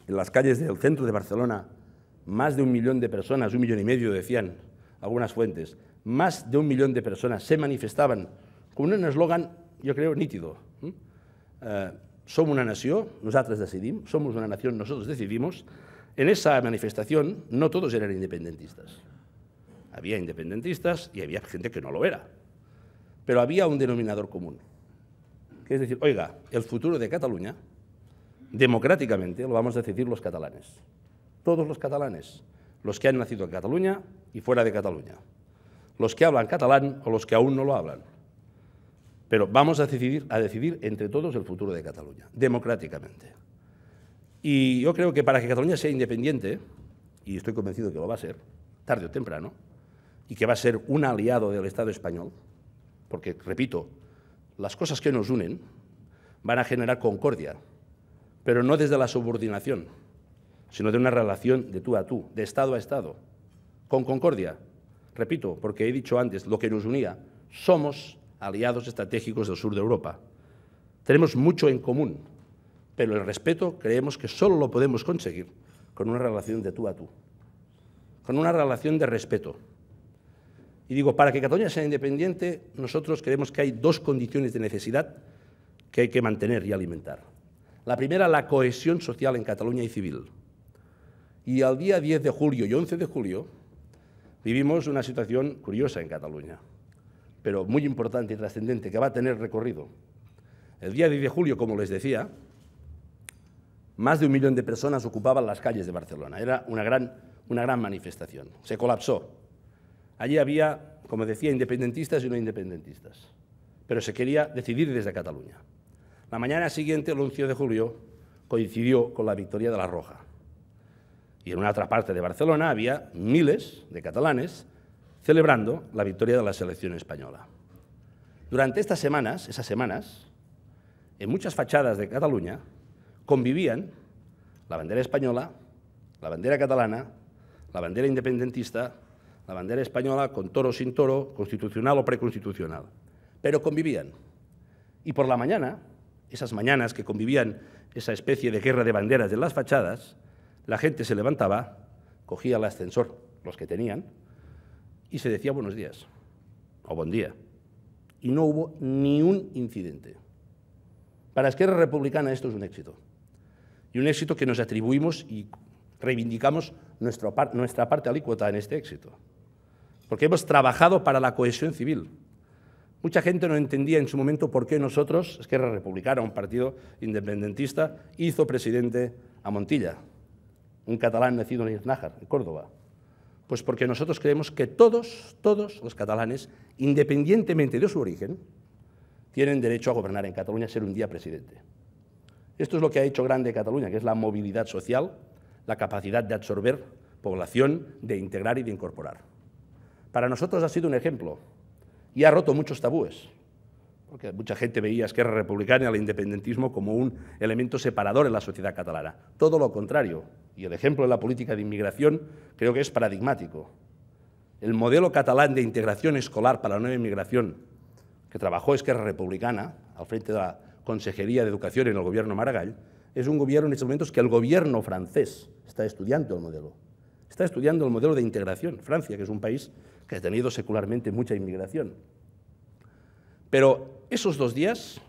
en las calles del centro de Barcelona más de un millón de personas, un millón y medio decían algunas fuentes, más de un millón de personas se manifestaban con un eslogan, yo creo, nítido. ¿Mm? Eh, somos una nación, nosotros decidimos, somos una nación, nosotros decidimos. En esa manifestación no todos eran independentistas. Había independentistas y había gente que no lo era. Pero había un denominador común. Que es decir, oiga, el futuro de Cataluña, democráticamente, lo vamos a decidir los catalanes. Todos los catalanes. Los que han nacido en Cataluña y fuera de Cataluña. Los que hablan catalán o los que aún no lo hablan. Pero vamos a decidir, a decidir entre todos el futuro de Cataluña, democráticamente. Y yo creo que para que Cataluña sea independiente, y estoy convencido que lo va a ser, tarde o temprano, y que va a ser un aliado del Estado español, porque, repito, las cosas que nos unen van a generar concordia, pero no desde la subordinación, sino de una relación de tú a tú, de Estado a Estado, con concordia. Repito, porque he dicho antes, lo que nos unía, somos aliados estratégicos del sur de Europa. Tenemos mucho en común pero el respeto creemos que solo lo podemos conseguir con una relación de tú a tú, con una relación de respeto. Y digo, para que Cataluña sea independiente, nosotros creemos que hay dos condiciones de necesidad que hay que mantener y alimentar. La primera, la cohesión social en Cataluña y civil. Y al día 10 de julio y 11 de julio vivimos una situación curiosa en Cataluña, pero muy importante y trascendente, que va a tener recorrido. El día 10 de julio, como les decía, más de un millón de personas ocupaban las calles de Barcelona. Era una gran, una gran manifestación. Se colapsó. Allí había, como decía, independentistas y no independentistas. Pero se quería decidir desde Cataluña. La mañana siguiente, el 11 de julio, coincidió con la victoria de La Roja. Y en una otra parte de Barcelona había miles de catalanes celebrando la victoria de la selección española. Durante estas semanas, esas semanas, en muchas fachadas de Cataluña convivían la bandera española, la bandera catalana, la bandera independentista, la bandera española con toro sin toro, constitucional o preconstitucional. Pero convivían. Y por la mañana, esas mañanas que convivían esa especie de guerra de banderas en las fachadas, la gente se levantaba, cogía el ascensor, los que tenían, y se decía buenos días o buen día. Y no hubo ni un incidente. Para Esquerra Republicana esto es un éxito y un éxito que nos atribuimos y reivindicamos nuestra, nuestra parte alícuota en este éxito. Porque hemos trabajado para la cohesión civil. Mucha gente no entendía en su momento por qué nosotros, Esquerra Republicana, un partido independentista, hizo presidente a Montilla, un catalán nacido en Iznájar, en Córdoba. Pues porque nosotros creemos que todos, todos los catalanes, independientemente de su origen, tienen derecho a gobernar en Cataluña, ser un día presidente. Esto es lo que ha hecho grande Cataluña, que es la movilidad social, la capacidad de absorber población, de integrar y de incorporar. Para nosotros ha sido un ejemplo y ha roto muchos tabúes, porque mucha gente veía a Esquerra Republicana y al independentismo como un elemento separador en la sociedad catalana. Todo lo contrario, y el ejemplo de la política de inmigración creo que es paradigmático. El modelo catalán de integración escolar para la nueva inmigración que trabajó Esquerra Republicana al frente de la Consejería de Educación en el gobierno Maragall, es un gobierno en estos momentos que el gobierno francés está estudiando el modelo. Está estudiando el modelo de integración. Francia, que es un país que ha tenido secularmente mucha inmigración. Pero esos dos días,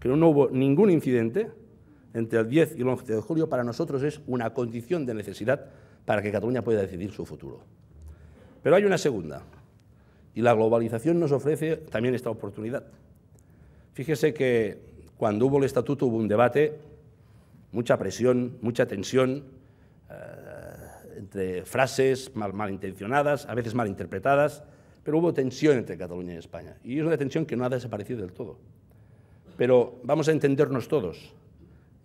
que no hubo ningún incidente, entre el 10 y el 11 de julio, para nosotros es una condición de necesidad para que Cataluña pueda decidir su futuro. Pero hay una segunda, y la globalización nos ofrece también esta oportunidad. Fíjese que cuando hubo el estatuto hubo un debate, mucha presión, mucha tensión, eh, entre frases mal, malintencionadas, a veces malinterpretadas, pero hubo tensión entre Cataluña y España. Y es una tensión que no ha desaparecido del todo. Pero vamos a entendernos todos.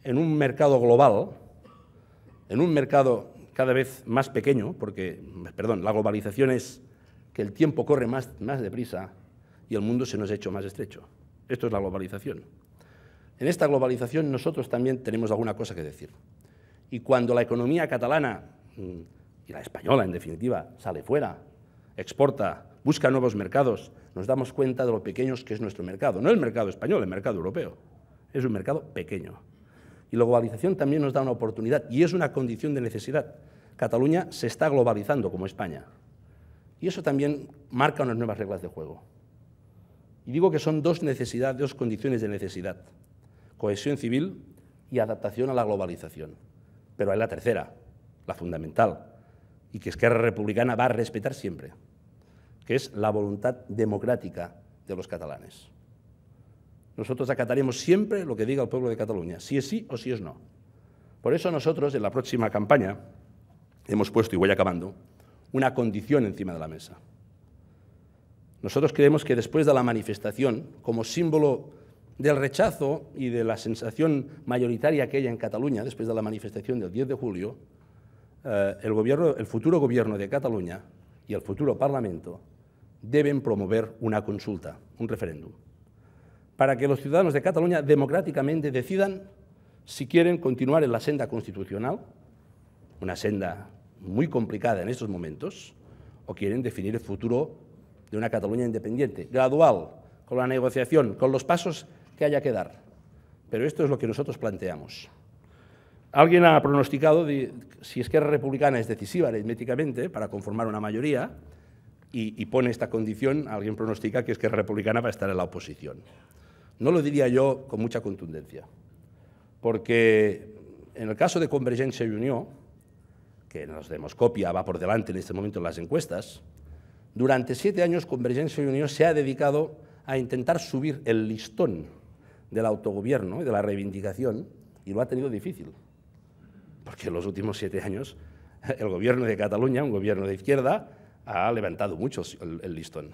En un mercado global, en un mercado cada vez más pequeño, porque, perdón, la globalización es que el tiempo corre más, más deprisa y el mundo se nos ha hecho más estrecho. Esto es la globalización. En esta globalización nosotros también tenemos alguna cosa que decir. Y cuando la economía catalana mm, y la española, en definitiva, sale fuera, exporta, busca nuevos mercados, nos damos cuenta de lo pequeños que es nuestro mercado. No el mercado español, el mercado europeo. Es un mercado pequeño. Y la globalización también nos da una oportunidad y es una condición de necesidad. Cataluña se está globalizando como España. Y eso también marca unas nuevas reglas de juego. Y digo que son dos necesidades, dos condiciones de necesidad cohesión civil y adaptación a la globalización. Pero hay la tercera, la fundamental, y que Esquerra Republicana va a respetar siempre, que es la voluntad democrática de los catalanes. Nosotros acataremos siempre lo que diga el pueblo de Cataluña, si es sí o si es no. Por eso nosotros en la próxima campaña hemos puesto, y voy acabando, una condición encima de la mesa. Nosotros creemos que después de la manifestación, como símbolo del rechazo y de la sensación mayoritaria que hay en Cataluña después de la manifestación del 10 de julio, eh, el futuro gobierno de Cataluña y el futuro Parlamento deben promover una consulta, un referéndum, para que los ciudadanos de Cataluña democráticamente decidan si quieren continuar en la senda constitucional, una senda muy complicada en estos momentos, o quieren definir el futuro de una Cataluña independiente, gradual, con la negociación, con los pasos que haya que dar. Pero esto es lo que nosotros planteamos. Alguien ha pronosticado de, si Esquerra Republicana es decisiva aritméticamente para conformar una mayoría y, pone esta condición, alguien pronostica que Esquerra Republicana va a estar en la oposición. No lo diría yo con mucha contundencia, porque en el caso de Convergencia y Unión, que nos demos copia, va por delante en este momento en las encuestas, durante siete años Convergencia y Unión se ha dedicado a intentar subir el listón del autogobierno y de la reivindicación y lo ha tenido difícil. Porque en los últimos siete años el gobierno de Cataluña, un gobierno de izquierda, ha levantado mucho el, listón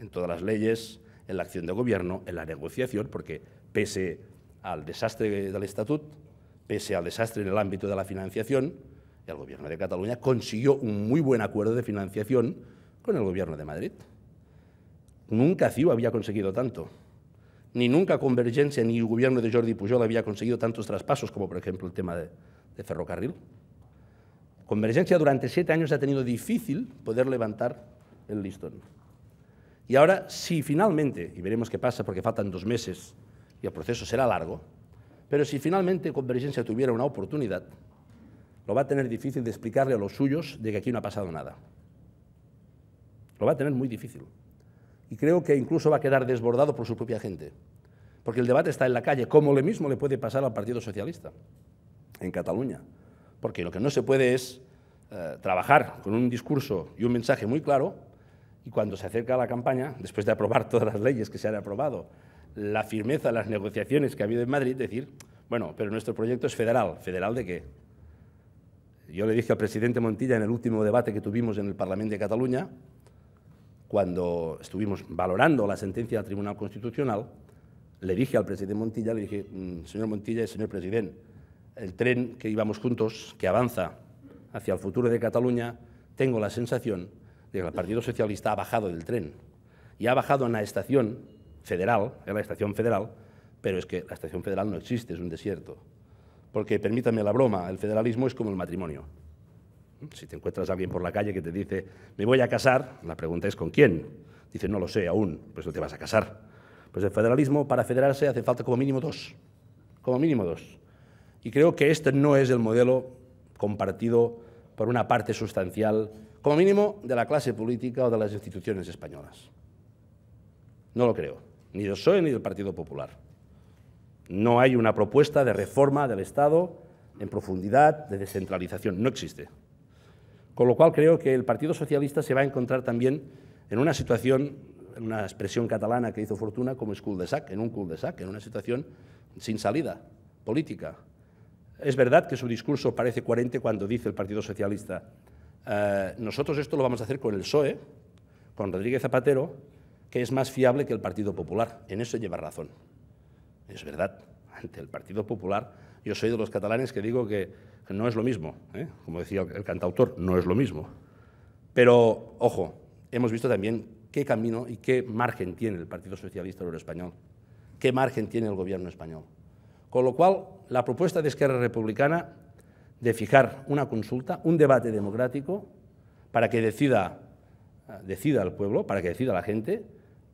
en todas las leyes, en la acción de gobierno, en la negociación, porque pese al desastre del estatut, pese al desastre en el ámbito de la financiación, el gobierno de Cataluña consiguió un muy buen acuerdo de financiación con el gobierno de Madrid. Nunca CIU había conseguido tanto. Ni nunca Convergencia ni el gobierno de Jordi Pujol había conseguido tantos traspasos como, por ejemplo, el tema de, de ferrocarril. Convergencia durante siete años ha tenido difícil poder levantar el listón. Y ahora, si finalmente, y veremos qué pasa porque faltan dos meses y el proceso será largo, pero si finalmente Convergencia tuviera una oportunidad, lo va a tener difícil de explicarle a los suyos de que aquí no ha pasado nada. Lo va a tener muy difícil y creo que incluso va a quedar desbordado por su propia gente. Porque el debate está en la calle, como lo mismo le puede pasar al Partido Socialista en Cataluña. Porque lo que no se puede es eh, trabajar con un discurso y un mensaje muy claro y cuando se acerca a la campaña, después de aprobar todas las leyes que se han aprobado, la firmeza de las negociaciones que ha habido en Madrid, decir, bueno, pero nuestro proyecto es federal. ¿Federal de qué? Yo le dije al presidente Montilla en el último debate que tuvimos en el Parlamento de Cataluña, cuando estuvimos valorando la sentencia del Tribunal Constitucional, le dije al presidente Montilla, le dije, mm, señor Montilla señor presidente, el tren que íbamos juntos, que avanza hacia el futuro de Cataluña, tengo la sensación de que el Partido Socialista ha bajado del tren y ha bajado en la estación federal, en la estación federal, pero es que la estación federal no existe, es un desierto. Porque, permítame la broma, el federalismo es como el matrimonio. Si te encuentras a alguien por la calle que te dice, me voy a casar, la pregunta es ¿con quién? Dice, no lo sé aún, pues no te vas a casar. Pues el federalismo, para federarse, hace falta como mínimo dos. Como mínimo dos. Y creo que este no es el modelo compartido por una parte sustancial, como mínimo, de la clase política o de las instituciones españolas. No lo creo, ni yo soy, ni del Partido Popular. No hay una propuesta de reforma del Estado en profundidad, de descentralización, no existe. Con lo cual creo que el Partido Socialista se va a encontrar también en una situación, en una expresión catalana que hizo Fortuna, como es cul de sac, en un cul de sac, en una situación sin salida política. Es verdad que su discurso parece coherente cuando dice el Partido Socialista, eh, nosotros esto lo vamos a hacer con el PSOE, con Rodríguez Zapatero, que es más fiable que el Partido Popular. En eso lleva razón. Es verdad, ante el Partido Popular yo soy de los catalanes que digo que no es lo mismo, ¿eh? como decía el cantautor, no es lo mismo. Pero, ojo, hemos visto también qué camino y qué margen tiene el Partido Socialista Obrero Español, qué margen tiene el gobierno español. Con lo cual, la propuesta de Esquerra Republicana de fijar una consulta, un debate democrático, para que decida, decida el pueblo, para que decida la gente,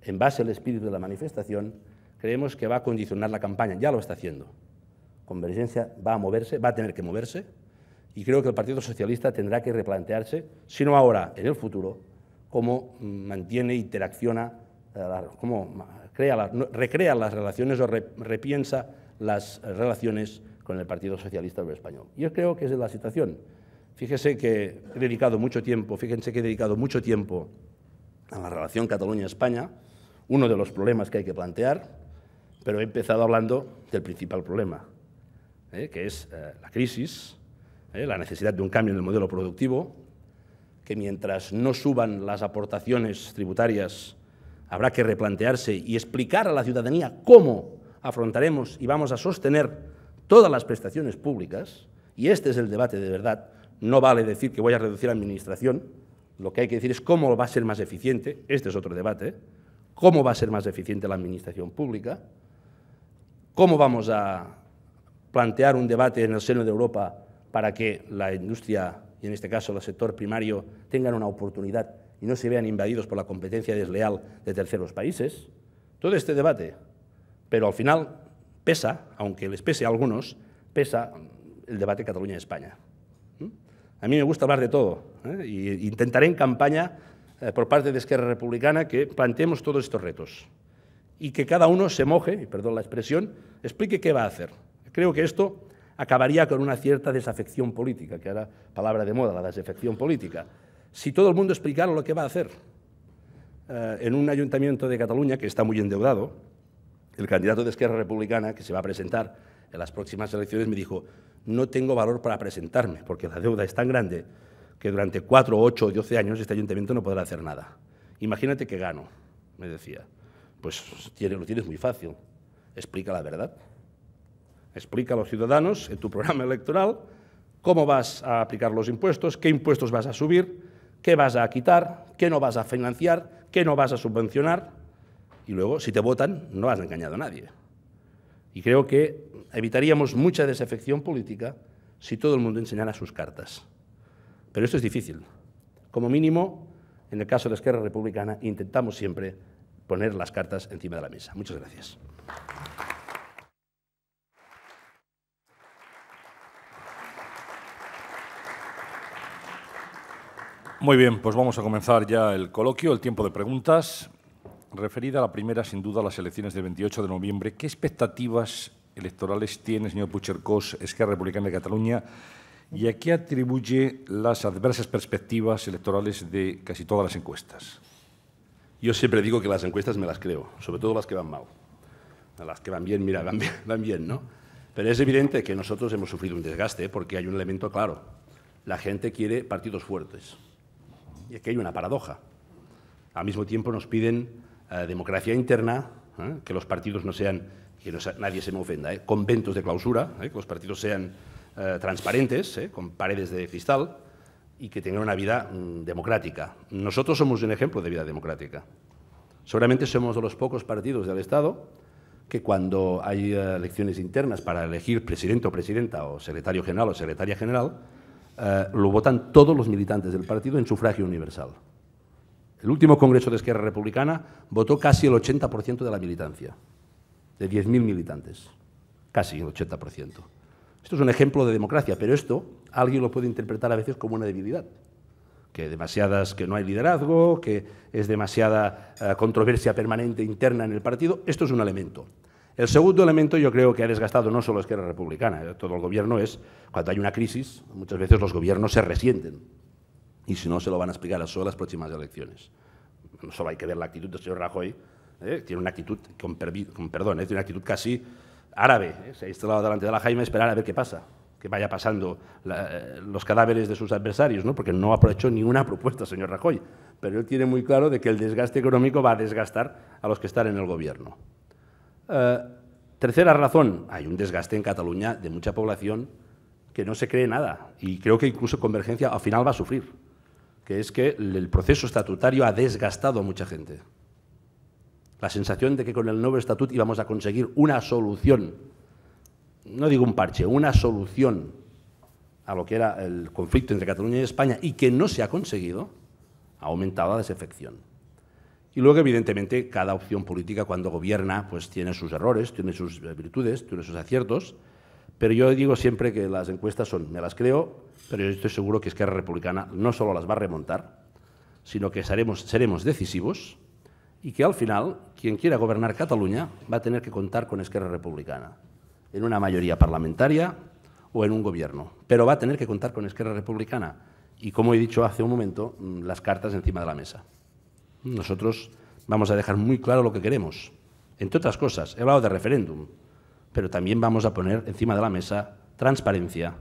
en base al espíritu de la manifestación, creemos que va a condicionar la campaña, ya lo está haciendo. Convergencia va a moverse, va a tener que moverse, y creo que el Partido Socialista tendrá que replantearse, si no ahora, en el futuro, cómo mantiene, interacciona, eh, cómo crea, recrea las relaciones o repiensa las relaciones con el Partido Socialista Español. Yo creo que es la situación. Fíjese que he dedicado mucho tiempo, fíjense que he dedicado mucho tiempo a la relación Cataluña-España, uno de los problemas que hay que plantear, pero he empezado hablando del principal problema, eh, que es eh, la crisis, eh, la necesidad de un cambio en el modelo productivo, que mientras no suban las aportaciones tributarias habrá que replantearse y explicar a la ciudadanía cómo afrontaremos y vamos a sostener todas las prestaciones públicas, y este es el debate de verdad, no vale decir que voy a reducir la administración, lo que hay que decir es cómo va a ser más eficiente, este es otro debate, cómo va a ser más eficiente la administración pública, cómo vamos a plantear un debate en el seno de Europa para que la industria, y en este caso el sector primario, tengan una oportunidad y no se vean invadidos por la competencia desleal de terceros países. Todo este debate, pero al final pesa, aunque les pese a algunos, pesa el debate Cataluña-España. ¿Mm? A mí me gusta hablar de todo e intentaré en campaña eh, por parte de Esquerra Republicana que planteemos todos estos retos y que cada uno se moje, y perdón la expresión, explique qué va a hacer. Creo que esto acabaría con una cierta desafección política, que era palabra de moda, la desafección política. Si todo el mundo explicara lo que va a hacer eh, en un ayuntamiento de Cataluña que está muy endeudado, el candidato de Esquerra Republicana que se va a presentar en las próximas elecciones me dijo, no tengo valor para presentarme, porque la deuda es tan grande que durante cuatro, ocho, o 12 años este ayuntamiento no podrá hacer nada. Imagínate que gano, me decía. Pues lo tienes muy fácil, explica la verdad. Explica a los ciudadanos en tu programa electoral cómo vas a aplicar los impuestos, qué impuestos vas a subir, qué vas a quitar, qué no vas a financiar, qué no vas a subvencionar. Y luego, si te votan, no has engañado a nadie. Y creo que evitaríamos mucha desafección política si todo el mundo enseñara sus cartas. Pero esto es difícil. Como mínimo, en el caso de la Esquerra Republicana, intentamos siempre poner las cartas encima de la mesa. Muchas gracias. Muy bien, pues vamos a comenzar ya el coloquio, el tiempo de preguntas. Referida a la primera, sin duda, a las elecciones del 28 de noviembre, ¿qué expectativas electorales tiene, señor Puchercós, Esquerra Republicana de Cataluña? ¿Y a qué atribuye las adversas perspectivas electorales de casi todas las encuestas? Yo siempre digo que las encuestas me las creo, sobre todo las que van mal. Las que van bien, mira, bien, van bien ¿no? Pero es evidente que nosotros hemos sufrido un desgaste porque hay un elemento claro. La gente quiere partidos fuertes y aquí hay una paradoja. Al mismo tiempo nos piden eh, democracia interna, ¿eh? que los partidos no sean, que nadie se me ofenda, ¿eh? conventos de clausura, que los partidos sean transparentes, con paredes de cristal, y que tengan una vida mm, democrática. Nosotros somos un ejemplo de vida democrática. Seguramente somos de los pocos partidos del Estado que cuando hay elecciones internas para elegir presidente o presidenta o secretario general o secretaria general, eh, lo votan todos los militantes del partido en sufragio universal. El último Congreso de Esquerra Republicana votó casi el 80% de la militancia, de 10.000 militantes, casi el 80%. Esto es un ejemplo de democracia, pero esto alguien lo puede interpretar a veces como una debilidad, que demasiadas, que no hay liderazgo, que es demasiada eh, controversia permanente interna en el partido. Esto es un elemento. El segundo elemento yo creo que ha desgastado no solo Esquerra Republicana, eh, todo el gobierno es, cuando hay una crisis, muchas veces los gobiernos se resienten y si no se lo van a explicar a solo las próximas elecciones. No solo hay que ver la actitud del señor Rajoy, eh, tiene una actitud, con, perdón, eh, una actitud casi árabe, se ha instalado delante de la Jaime a esperar a ver qué pasa, que vaya pasando los cadáveres de sus adversarios, ¿no? porque no ha aprovechado ninguna propuesta, señor Rajoy, pero él tiene muy claro de que el desgaste económico va a desgastar a los que están en el gobierno. Eh, tercera razón, hay un desgaste en Cataluña de mucha población que no se cree nada y creo que incluso Convergencia al final va a sufrir, que es que el proceso estatutario ha desgastado a mucha gente. La sensación de que con el nuevo estatuto íbamos a conseguir una solución, no digo un parche, una solución a lo que era el conflicto entre Cataluña y España y que no se ha conseguido, ha aumentado la desafección. Y luego, evidentemente, cada opción política cuando gobierna pues tiene sus errores, tiene sus eh, virtudes, tiene sus aciertos, pero yo digo siempre que las encuestas son, me las creo, pero yo estoy seguro que Esquerra Republicana no solo las va a remontar, sino que seremos, seremos decisivos y que al final quien quiera gobernar Cataluña va a tener que contar con Esquerra Republicana, en una mayoría parlamentaria o en un gobierno, pero va a tener que contar con Esquerra Republicana y, como he dicho hace un momento, mm, las cartas encima de la mesa nosotros vamos a dejar muy claro lo que queremos. Entre otras cosas, he hablado de referéndum, pero también vamos a poner encima de la mesa transparencia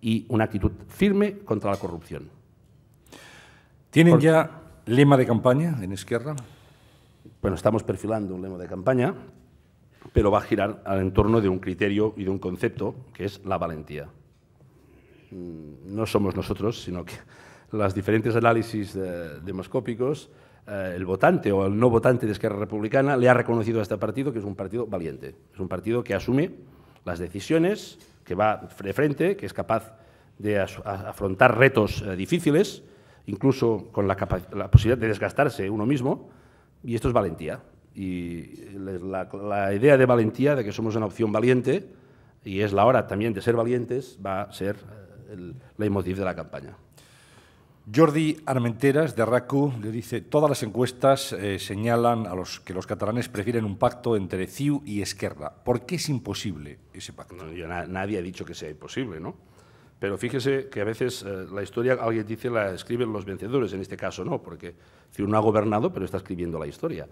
y una actitud firme contra la corrupción. ¿Tienen ya lema de campaña en Izquierda? Bueno, estamos perfilando un lema de campaña, pero va a girar al entorno de un criterio y de un concepto que es la valentía. Mm, no somos nosotros, sino que las diferentes análisis eh, demoscópicos eh, el votante o el no votante de Esquerra Republicana le ha reconocido a este partido que es un partido valiente, es un partido que asume las decisiones, que va de frente, que es capaz de afrontar retos eh, difíciles, incluso con la, posibilidad de desgastarse uno mismo, y esto es valentía. Y la, la idea de valentía, de que somos una opción valiente, y es la hora también de ser valientes, va a ser eh, el leitmotiv de la campaña. Jordi Armenteras, de RACU, le dice, todas las encuestas eh, señalan a los que los catalanes prefieren un pacto entre CIU y Esquerra. ¿Por qué es imposible ese pacto? nadie ha dicho que sea imposible, ¿no? Pero fíjese que a veces eh, la historia, alguien dice, la escriben los vencedores, en este caso no, porque CIU no ha gobernado, pero está escribiendo la historia.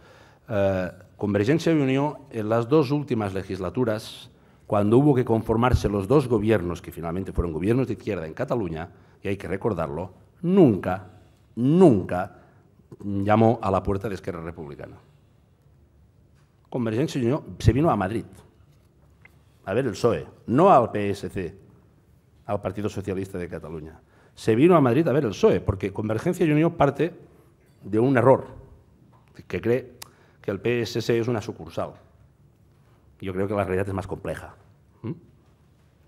Eh, Convergencia y Unión, en las dos últimas legislaturas, cuando hubo que conformarse los dos gobiernos, que finalmente fueron gobiernos de izquierda en Cataluña, y hay que recordarlo, nunca, nunca llamó a la puerta de Esquerra Republicana. Convergencia y Unión se vino a Madrid, a ver el PSOE, no al PSC, al Partido Socialista de Cataluña. Se vino a Madrid a ver el PSOE, porque Convergencia y Unión parte de un error, que cree que el PSC es una sucursal. Yo creo que la realidad es más compleja. ¿Mm?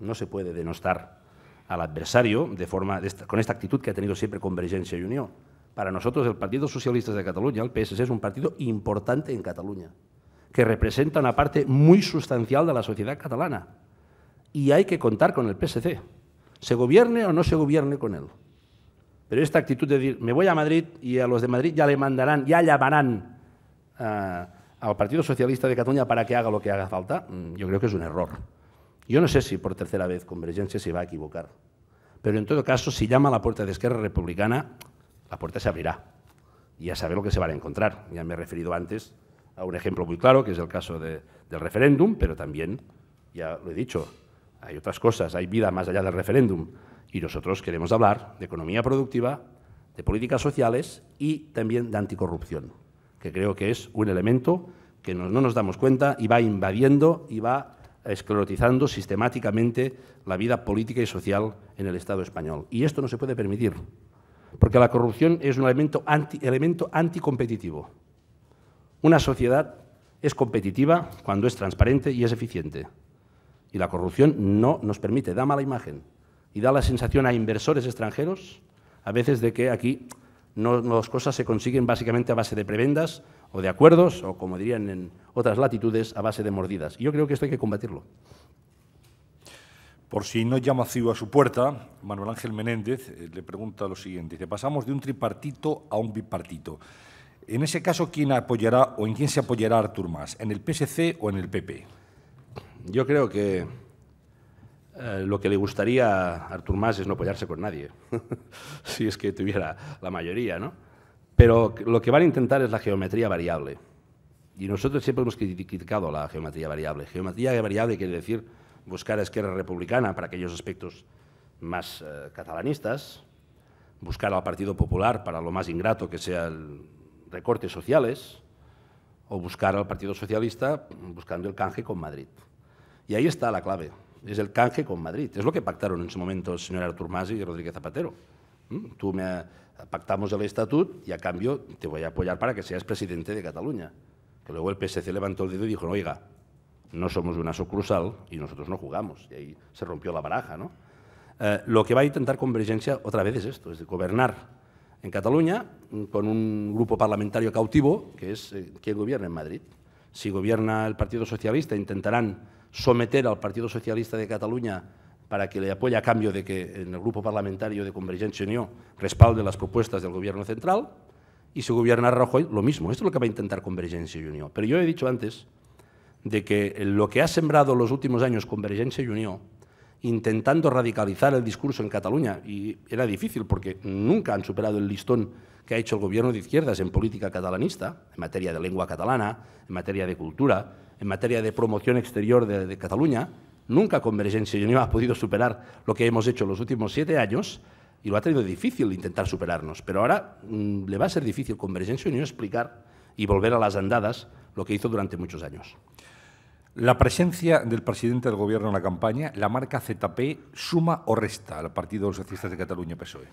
No se puede denostar al adversario de forma, con esta actitud que ha tenido siempre Convergencia y Unión. Para nosotros el Partido Socialista de Cataluña, el PSC, es un partido importante en Cataluña, que representa una parte muy sustancial de la sociedad catalana. Y hay que contar con el PSC, se gobierne o no se gobierne con él. Pero esta actitud de decir, me voy a Madrid y a los de Madrid ya le mandarán, ya llamarán uh, al Partido Socialista de Cataluña para que haga lo que haga falta, mm, yo creo que es un error. Yo no sé si por tercera vez Convergencia se va a equivocar, pero en todo caso, si llama a la puerta de Esquerra Republicana, la puerta se abrirá y ya saber lo que se van a encontrar. Ya me he referido antes a un ejemplo muy claro, que es el caso del referéndum, pero también, ya lo he dicho, hay otras cosas, hay vida más allá del referéndum. Y nosotros queremos hablar de economía productiva, de políticas sociales y también de anticorrupción, que creo que es un elemento que no nos damos cuenta y va invadiendo y va esclerotizando sistemáticamente la vida política y social en el Estado español. Y esto no se puede permitir, porque la corrupción es un elemento, anti, elemento anticompetitivo. Una sociedad es competitiva cuando es transparente y es eficiente. Y la corrupción no nos permite, da mala imagen y da la sensación a inversores extranjeros a veces de que aquí no, las cosas se consiguen básicamente a base de prebendas o de acuerdos, o como dirían en otras latitudes, a base de mordidas. Y yo creo que esto hay que combatirlo. Por si no llama CIU a su puerta, Manuel Ángel Menéndez eh, le pregunta lo siguiente. Dice, pasamos de un tripartito a un bipartito. En ese caso, ¿quién apoyará o en quién se apoyará Artur más? ¿En el PSC o en el PP? Yo creo que eh, lo que le gustaría a Artur Mas es no apoyarse con nadie, si es que tuviera la mayoría, ¿no? Pero lo que van a intentar es la geometría variable. Y nosotros siempre hemos criticado la geometría variable. Geometría variable quiere decir buscar a Esquerra Republicana para aquellos aspectos más eh, catalanistas, buscar al Partido Popular para lo más ingrato que sean recortes sociales, o buscar al Partido Socialista buscando el canje con Madrid. Y ahí está la clave. Es el canje con Madrid. Es lo que pactaron en su momento el señor Artur Mas y Rodríguez Zapatero. Mm, tú me eh, pactamos el estatuto y a cambio te voy a apoyar para que seas presidente de Cataluña. Que luego el PSC levantó el dedo y dijo, no, oiga, no somos una sucursal y nosotros no jugamos. Y ahí se rompió la baraja, ¿no? Eh, lo que va a intentar Convergencia otra vez es esto, es gobernar en Cataluña mm, con un grupo parlamentario cautivo, que es eh, quien gobierna en Madrid. Si gobierna el Partido Socialista, intentarán someter al Partido Socialista de Cataluña para que le apoye a cambio de que en el grupo parlamentario de Convergencia y Unión respalde las propuestas del gobierno central, y si gobierna Rajoy, lo mismo. Esto es lo que va a intentar Convergencia y Unión. Pero yo he dicho antes de que lo que ha sembrado los últimos años Convergencia y Unión, intentando radicalizar el discurso en Cataluña, y era difícil porque nunca han superado el listón que ha hecho el gobierno de izquierdas en política catalanista, en materia de lengua catalana, en materia de cultura, en materia de promoción exterior de, Cataluña. Nunca Convergencia y Unión ha podido superar lo que hemos hecho en los últimos siete años y lo ha tenido difícil intentar superarnos. Pero ahora mm, le va a ser difícil Convergencia y Unión explicar y volver a las andadas lo que hizo durante muchos años. La presencia del presidente del Gobierno en la campaña, la marca ZP, suma o resta al Partido Socialista de Cataluña PSOE.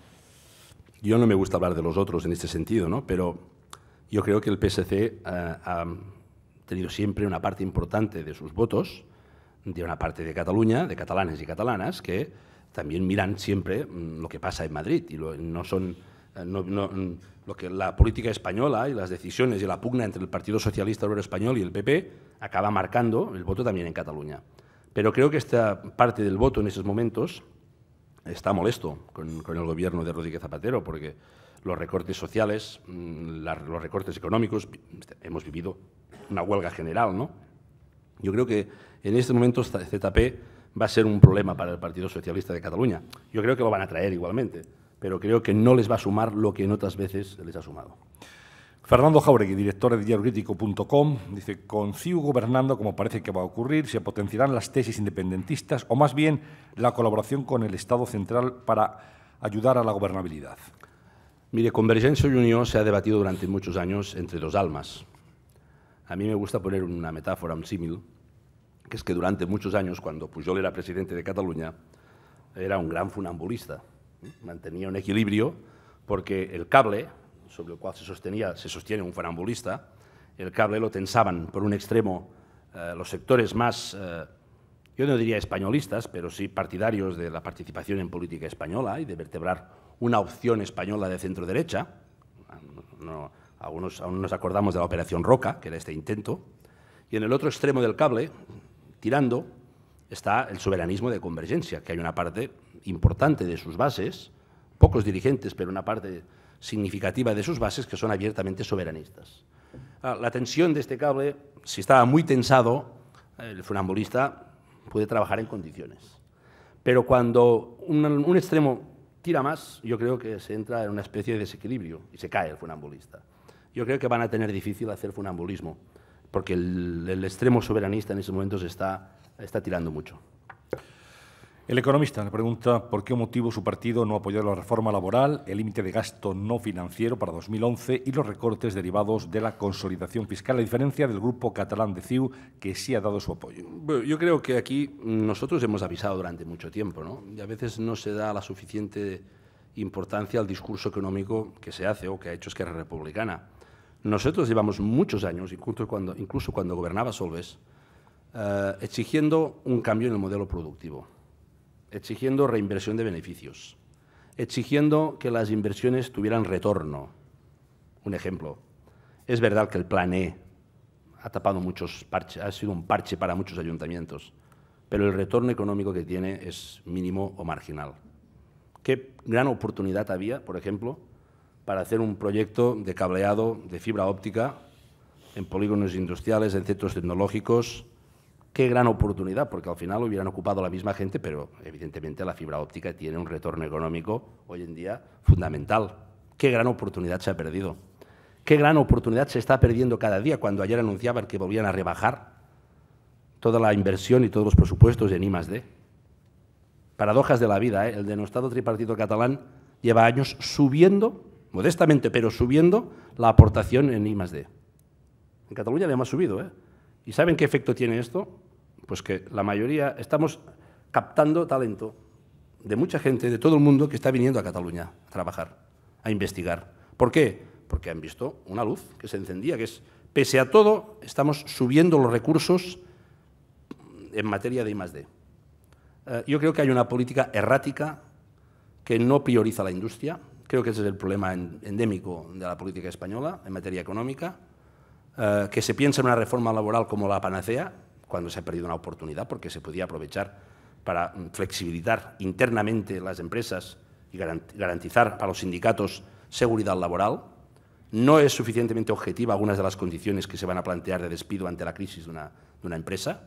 Yo no me gusta hablar de los otros en este sentido, ¿no? Pero yo creo que el PSC eh, tenido siempre una parte importante de sus votos, de una parte de Cataluña, de catalanes y catalanas, que también miran siempre mm, lo que pasa en Madrid y no son eh, mm, lo que la política española y las decisiones y la pugna entre el Partido Socialista Obrero Español y el PP acaba marcando el voto también en Cataluña. Pero creo que esta parte del voto en esos momentos está molesto con, con el gobierno de Rodríguez Zapatero porque los recortes sociales, mm, los recortes económicos, hemos vivido una huelga general, ¿no? Yo creo que en este momento ZP va a ser un problema para el Partido Socialista de Cataluña. Yo creo que lo van a traer igualmente, pero creo que no les va a sumar lo que en otras veces les ha sumado. Fernando Jauregui, director de diariocritico.com dice, con CIU gobernando, como parece que va a ocurrir, se potenciarán las tesis independentistas o más bien la colaboración con el Estado central para ayudar a la gobernabilidad. Mire, Convergencia y Unión se ha debatido durante muchos años entre dos almas, a mí me gusta poner una metáfora, un símil, que es que durante muchos años, cuando Pujol era presidente de Cataluña, era un gran funambulista. ¿eh? Mantenía un equilibrio porque el cable sobre el cual se sostenía, se sostiene un funambulista, el cable lo tensaban por un extremo eh, los sectores más, eh, yo no diría españolistas, pero sí partidarios de la participación en política española y de vertebrar una opción española de centro derecha, no, algunos aún nos acordamos de la Operación Roca, que era este intento. Y en el otro extremo del cable, tirando, está el soberanismo de convergencia, que hay una parte importante de sus bases, pocos dirigentes, pero una parte significativa de sus bases que son abiertamente soberanistas. Ah, la tensión de este cable, si estaba muy tensado, el funambulista puede trabajar en condiciones. Pero cuando un, un extremo tira más, yo creo que se entra en una especie de desequilibrio y se cae el funambulista yo creo que van a tener difícil hacer funambulismo, porque el, extremo soberanista en estos momentos está, está tirando mucho. El economista le pregunta por qué motivo su partido no apoyó la reforma laboral, el límite de gasto no financiero para 2011 y los recortes derivados de la consolidación fiscal, a diferencia del grupo catalán de CIU, que sí ha dado su apoyo. Bueno, yo creo que aquí nosotros hemos avisado durante mucho tiempo, ¿no? Y a veces no se da la suficiente importancia al discurso económico que se hace o que ha hecho Esquerra Republicana. Nosotros llevamos muchos años, incluso cuando, gobernaba Solves, eh, exigiendo un cambio en el modelo productivo, exigiendo reinversión de beneficios, exigiendo que las inversiones tuvieran retorno. Un ejemplo, es verdad que el plan E ha tapado muchos parches, ha sido un parche para muchos ayuntamientos, pero el retorno económico que tiene es mínimo o marginal. ¿Qué gran oportunidad había, por ejemplo, para hacer un proyecto de cableado de fibra óptica en polígonos industriales, en centros tecnológicos. Qué gran oportunidad, porque al final lo hubieran ocupado la misma gente, pero evidentemente la fibra óptica tiene un retorno económico hoy en día fundamental. Qué gran oportunidad se ha perdido. Qué gran oportunidad se está perdiendo cada día cuando ayer anunciaban que volvían a rebajar toda la inversión y todos los presupuestos en I Paradojas de la vida, ¿eh? el denostado tripartito catalán lleva años subiendo modestamente, pero subiendo la aportación en I En Cataluña además hemos subido. ¿eh? ¿Y saben qué efecto tiene esto? Pues que la mayoría estamos captando talento de mucha gente, de todo el mundo que está viniendo a Cataluña a trabajar, a investigar. ¿Por qué? Porque han visto una luz que se encendía, que es, pese a todo, estamos subiendo los recursos en materia de I eh, yo creo que hay una política errática que no prioriza la industria, Creo que ese es el problema endémico de la política española en materia económica, eh, que se piensa en una reforma laboral como la panacea, cuando se ha perdido una oportunidad, porque se podía aprovechar para mm, flexibilizar internamente las empresas y garantizar a los sindicatos seguridad laboral. No es suficientemente objetiva algunas de las condiciones que se van a plantear de despido ante la crisis de una empresa,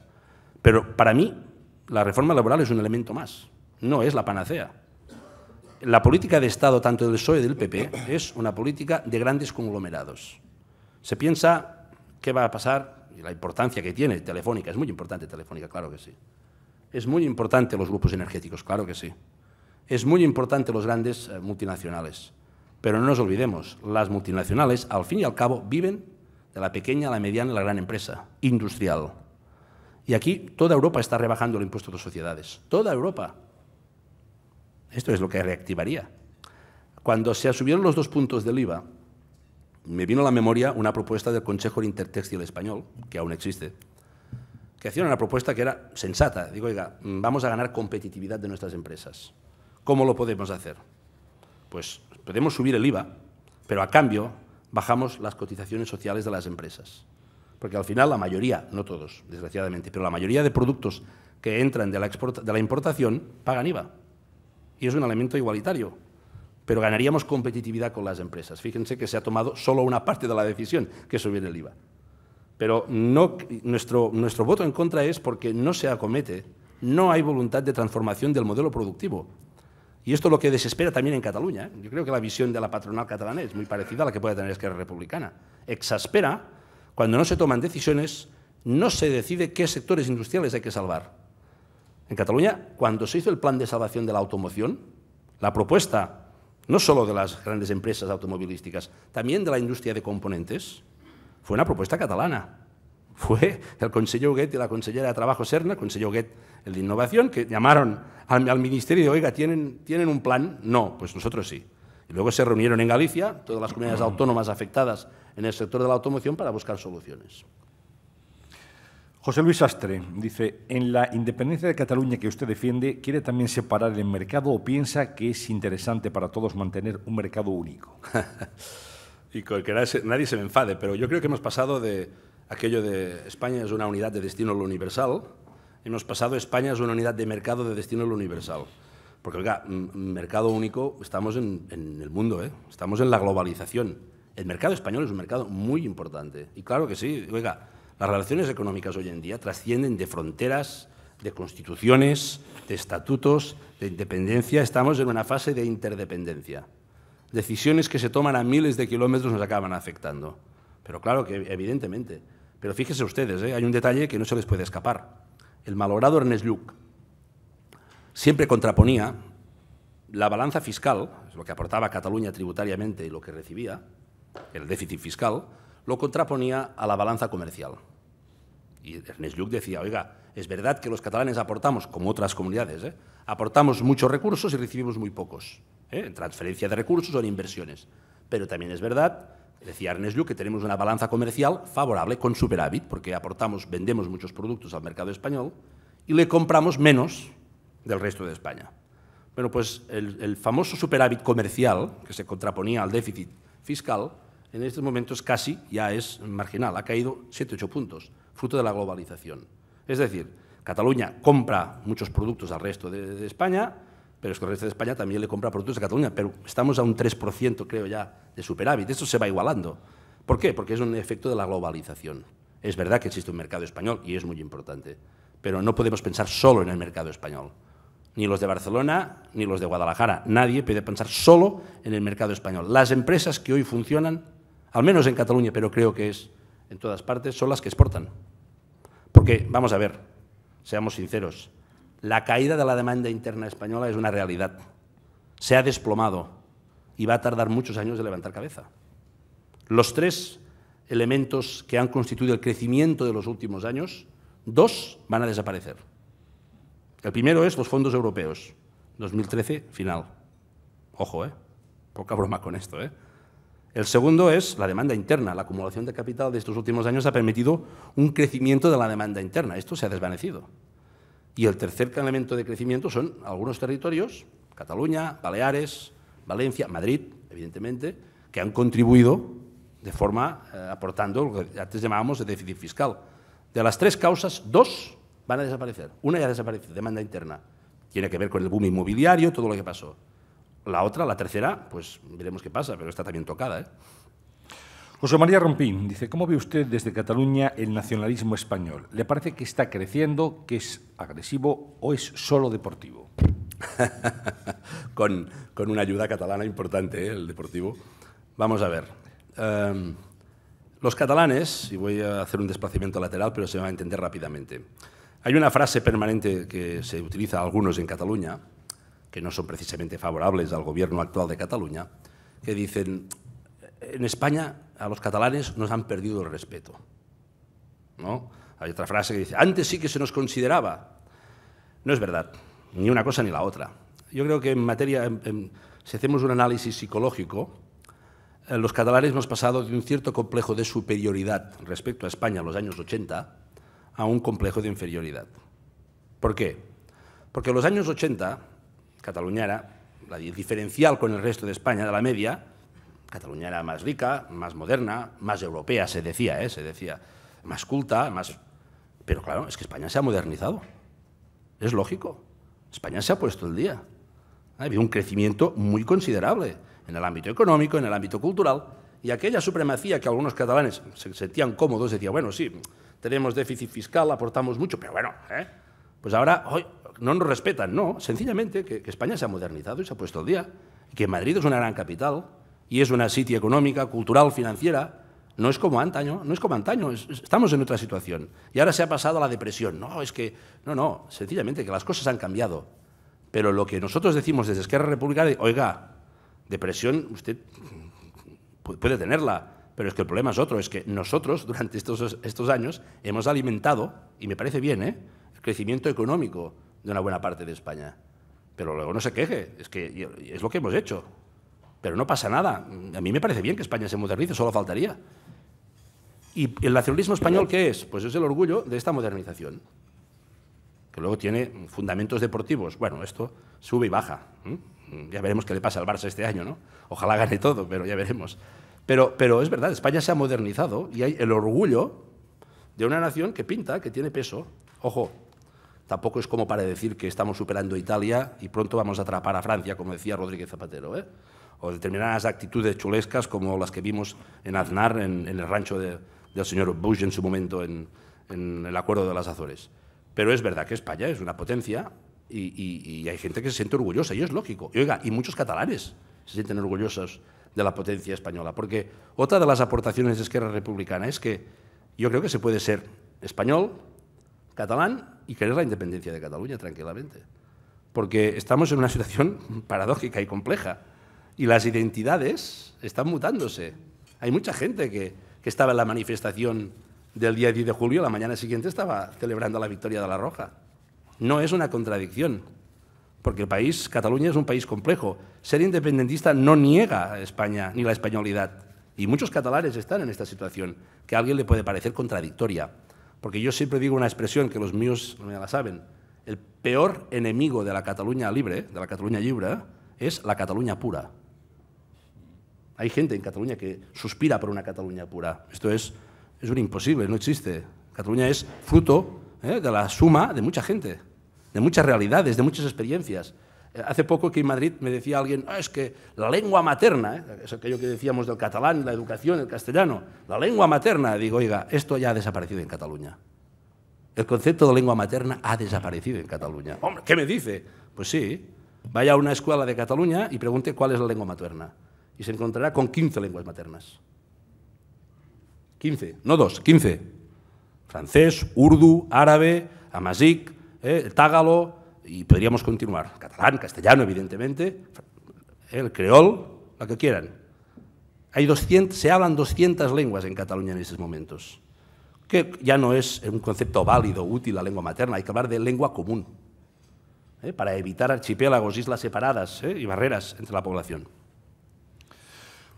pero para mí la reforma laboral es un elemento más, no es la panacea la política de Estado, tanto del PSOE y del PP, es una política de grandes conglomerados. Se piensa qué va a pasar, y la importancia que tiene Telefónica, es muy importante Telefónica, claro que sí. Es muy importante los grupos energéticos, claro que sí. Es muy importante los grandes eh, multinacionales. Pero no nos olvidemos, las multinacionales, al fin y al cabo, viven de la pequeña, la mediana y la gran empresa industrial. Y aquí toda Europa está rebajando el impuesto de sociedades. Toda Europa. Esto es lo que reactivaría. Cuando se subieron los dos puntos del IVA, me vino a la memoria una propuesta del Consejo Intertextil Español, que aún existe, que hacía una propuesta que era sensata. Digo, oiga, vamos a ganar competitividad de nuestras empresas. ¿Cómo lo podemos hacer? Pues podemos subir el IVA, pero a cambio bajamos las cotizaciones sociales de las empresas. Porque al final la mayoría, no todos, desgraciadamente, pero la mayoría de productos que entran de la, de la importación pagan IVA y es un elemento igualitario. Pero ganaríamos competitividad con las empresas. Fíjense que se ha tomado solo una parte de la decisión, que es subir el IVA. Pero nuestro, nuestro voto en contra es porque no se acomete, no hay voluntad de transformación del modelo productivo. Y esto es lo que desespera también en Cataluña. ¿eh? Yo creo que la visión de la patronal catalana es muy parecida a la que puede tener Esquerra Republicana. Exaspera cuando no se toman decisiones, no se decide qué sectores industriales hay que salvar. En Cataluña, cuando se hizo el plan de salvación de la automoción, la propuesta no solo de las grandes empresas automovilísticas, también de la industria de componentes, fue una propuesta catalana. Fue el consejo Huguet y la consellera de Trabajo Serna, el consejo el de Innovación, que llamaron al, ministerio y oiga, ¿tienen un plan? No, pues nosotros sí. Y luego se reunieron en Galicia, todas las comunidades autónomas afectadas en el sector de la automoción, para buscar soluciones. José Luis Astre dice, en la independencia de Cataluña que usted defiende, ¿quiere también separar el mercado o piensa que es interesante para todos mantener un mercado único? y que nadie se me enfade, pero yo creo que hemos pasado de aquello de España es una unidad de destino lo universal, hemos pasado España es una unidad de mercado de destino lo universal. Porque, oiga, mercado único, estamos en, el mundo, ¿eh? estamos en la globalización. El mercado español es un mercado muy importante. Y claro que sí, oiga, las relaciones económicas hoy en día trascienden de fronteras, de constituciones, de estatutos, de independencia. Estamos en una fase de interdependencia. Decisiones que se toman a miles de kilómetros nos acaban afectando. Pero claro que, evidentemente. Pero fíjense ustedes, ¿eh? hay un detalle que no se les puede escapar. El malogrado Ernest Luc siempre contraponía la balanza fiscal, lo que aportaba Cataluña tributariamente y lo que recibía, el déficit fiscal, lo contraponía a la balanza comercial. Y Ernest Lluc decía, oiga, es verdad que los catalanes aportamos, como otras comunidades, ¿eh? aportamos muchos recursos y recibimos muy pocos, ¿eh? en transferencia de recursos o en inversiones. Pero también es verdad, decía Ernest que tenemos una balanza comercial favorable con superávit, porque aportamos, vendemos muchos productos al mercado español y le compramos menos del resto de España. Bueno, pues el, el famoso superávit comercial, que se contraponía al déficit fiscal, en estos momentos casi ya es marginal, ha caído 7-8 puntos fruto de la globalización. Es decir, Cataluña compra muchos productos al resto de, España, pero es el resto de España también le compra productos a Cataluña, pero estamos a un 3%, creo ya, de superávit. Esto se va igualando. ¿Por qué? Porque es un efecto de la globalización. Es verdad que existe un mercado español y es muy importante, pero no podemos pensar solo en el mercado español. Ni los de Barcelona, ni los de Guadalajara. Nadie puede pensar solo en el mercado español. Las empresas que hoy funcionan, al menos en Cataluña, pero creo que es en todas partes, son las que exportan. Porque, vamos a ver, seamos sinceros, la caída de la demanda interna española es una realidad. Se ha desplomado y va a tardar muchos años de levantar cabeza. Los tres elementos que han constituido el crecimiento de los últimos años, dos van a desaparecer. El primero es los fondos europeos, 2013 final. Ojo, ¿eh? Poca broma con esto, ¿eh? El segundo es la demanda interna. La acumulación de capital de estos últimos años ha permitido un crecimiento de la demanda interna. Esto se ha desvanecido. Y el tercer elemento de crecimiento son algunos territorios, Cataluña, Baleares, Valencia, Madrid, evidentemente, que han contribuido de forma eh, aportando lo que antes llamábamos de déficit fiscal. De las tres causas, dos van a desaparecer. Una ya desaparece, demanda interna. Tiene que ver con el boom inmobiliario, todo lo que pasó. La otra, la tercera, pues veremos qué pasa, pero está también tocada. ¿eh? José María Rompín dice, ¿cómo ve usted desde Cataluña el nacionalismo español? ¿Le parece que está creciendo, que es agresivo o es solo deportivo? con, una ayuda catalana importante, ¿eh? el deportivo. Vamos a ver. Em, los catalanes, y voy a hacer un desplazamiento lateral, pero se va a entender rápidamente. Hay una frase permanente que se utiliza algunos en Cataluña, que no son precisamente favorables al gobierno actual de Cataluña, que dicen, en España a los catalanes nos han perdido el respeto. ¿No? Hay otra frase que dice, antes sí que se nos consideraba. No es verdad, ni una cosa ni la otra. Yo creo que en materia, si hacemos un análisis psicológico, eh, los catalanes hemos pasado de un cierto complejo de superioridad respecto a España en los años 80 a un complejo de inferioridad. ¿Por qué? Porque en los años 80 Cataluña era la diferencial con el resto de España, de la media. Cataluña era más rica, más moderna, más europea, se decía, ¿eh? se decía, más culta, más... Pero claro, es que España se ha modernizado. Es lógico. España se ha puesto el día. Ha habido un crecimiento muy considerable en el ámbito económico, en el ámbito cultural, y aquella supremacía que algunos catalanes se sentían cómodos, decía: bueno, sí, tenemos déficit fiscal, aportamos mucho, pero bueno, ¿eh? pues ahora, hoy, no nos respetan, no, sencillamente que, España se ha modernizado y se ha puesto al día, que Madrid es una gran capital y es una city económica, cultural, financiera, no es como antaño, no es como antaño, estamos en otra situación. Y ahora se ha pasado a la depresión, no, es que, no, no, sencillamente que las cosas han cambiado. Pero lo que nosotros decimos desde Esquerra Republicana, oiga, depresión usted puede tenerla, pero es que el problema es otro, es que nosotros durante estos, estos años hemos alimentado, y me parece bien, ¿eh? el crecimiento económico, de una buena parte de España. Pero luego no se queje, es que es lo que hemos hecho. Pero no pasa nada. A mí me parece bien que España se modernice, solo faltaría. ¿Y el nacionalismo español qué es? Pues es el orgullo de esta modernización, que luego tiene fundamentos deportivos. Bueno, esto sube y baja. Ya veremos qué le pasa al Barça este año, ¿no? Ojalá gane todo, pero ya veremos. Pero, pero es verdad, España se ha modernizado y hay el orgullo de una nación que pinta, que tiene peso. Ojo, tampoco es como para decir que estamos superando a Italia y pronto vamos a atrapar a Francia, como decía Rodríguez Zapatero. ¿eh? O determinadas actitudes chulescas como las que vimos en Aznar, en, el rancho del señor Bush en su momento en, el Acuerdo de las Azores. Pero es verdad que España es una potencia y, hay gente que se siente orgullosa, y es lógico. oiga, y muchos catalanes se sienten orgullosos de la potencia española, porque otra de las aportaciones de Esquerra Republicana es que yo creo que se puede ser español, catalán y querer la independencia de Cataluña tranquilamente. Porque estamos en una situación paradójica y compleja. Y las identidades están mutándose. Hay mucha gente que, estaba en la manifestación del día 10 de julio, la mañana siguiente estaba celebrando la victoria de la Roja. No es una contradicción, porque el país, Cataluña, es un país complejo. Ser independentista no niega a España ni la españolidad. Y muchos catalanes están en esta situación, que a alguien le puede parecer contradictoria. Porque yo siempre digo una expresión que los míos no me la saben. El peor enemigo de la Cataluña libre, de la Cataluña libre, es la Cataluña pura. Hay gente en Cataluña que suspira por una Cataluña pura. Esto es, es un imposible, no existe. Cataluña es fruto eh, de la suma de mucha gente, de muchas realidades, de muchas experiencias. Hace poco que en Madrid me decía alguien, ah, es que la lengua materna, ¿eh? es aquello que decíamos del catalán, la educación, el castellano, la lengua materna, digo, oiga, esto ya ha desaparecido en Cataluña. El concepto de lengua materna ha desaparecido en Cataluña. Hombre, ¿qué me dice? Pues sí, vaya a una escuela de Cataluña y pregunte cuál es la lengua materna. Y se encontrará con 15 lenguas maternas. 15, no dos, 15. Francés, urdu, árabe, amazic, eh, tágalo, y podríamos continuar. Catalán, castellano, evidentemente, el creol, la que quieran. Hay se hablan 200 lenguas en Cataluña en esos momentos, que ya no es un concepto válido, útil, la lengua materna, hay que hablar de lengua común, ¿eh? para evitar archipiélagos, islas separadas ¿eh? y barreras entre la población.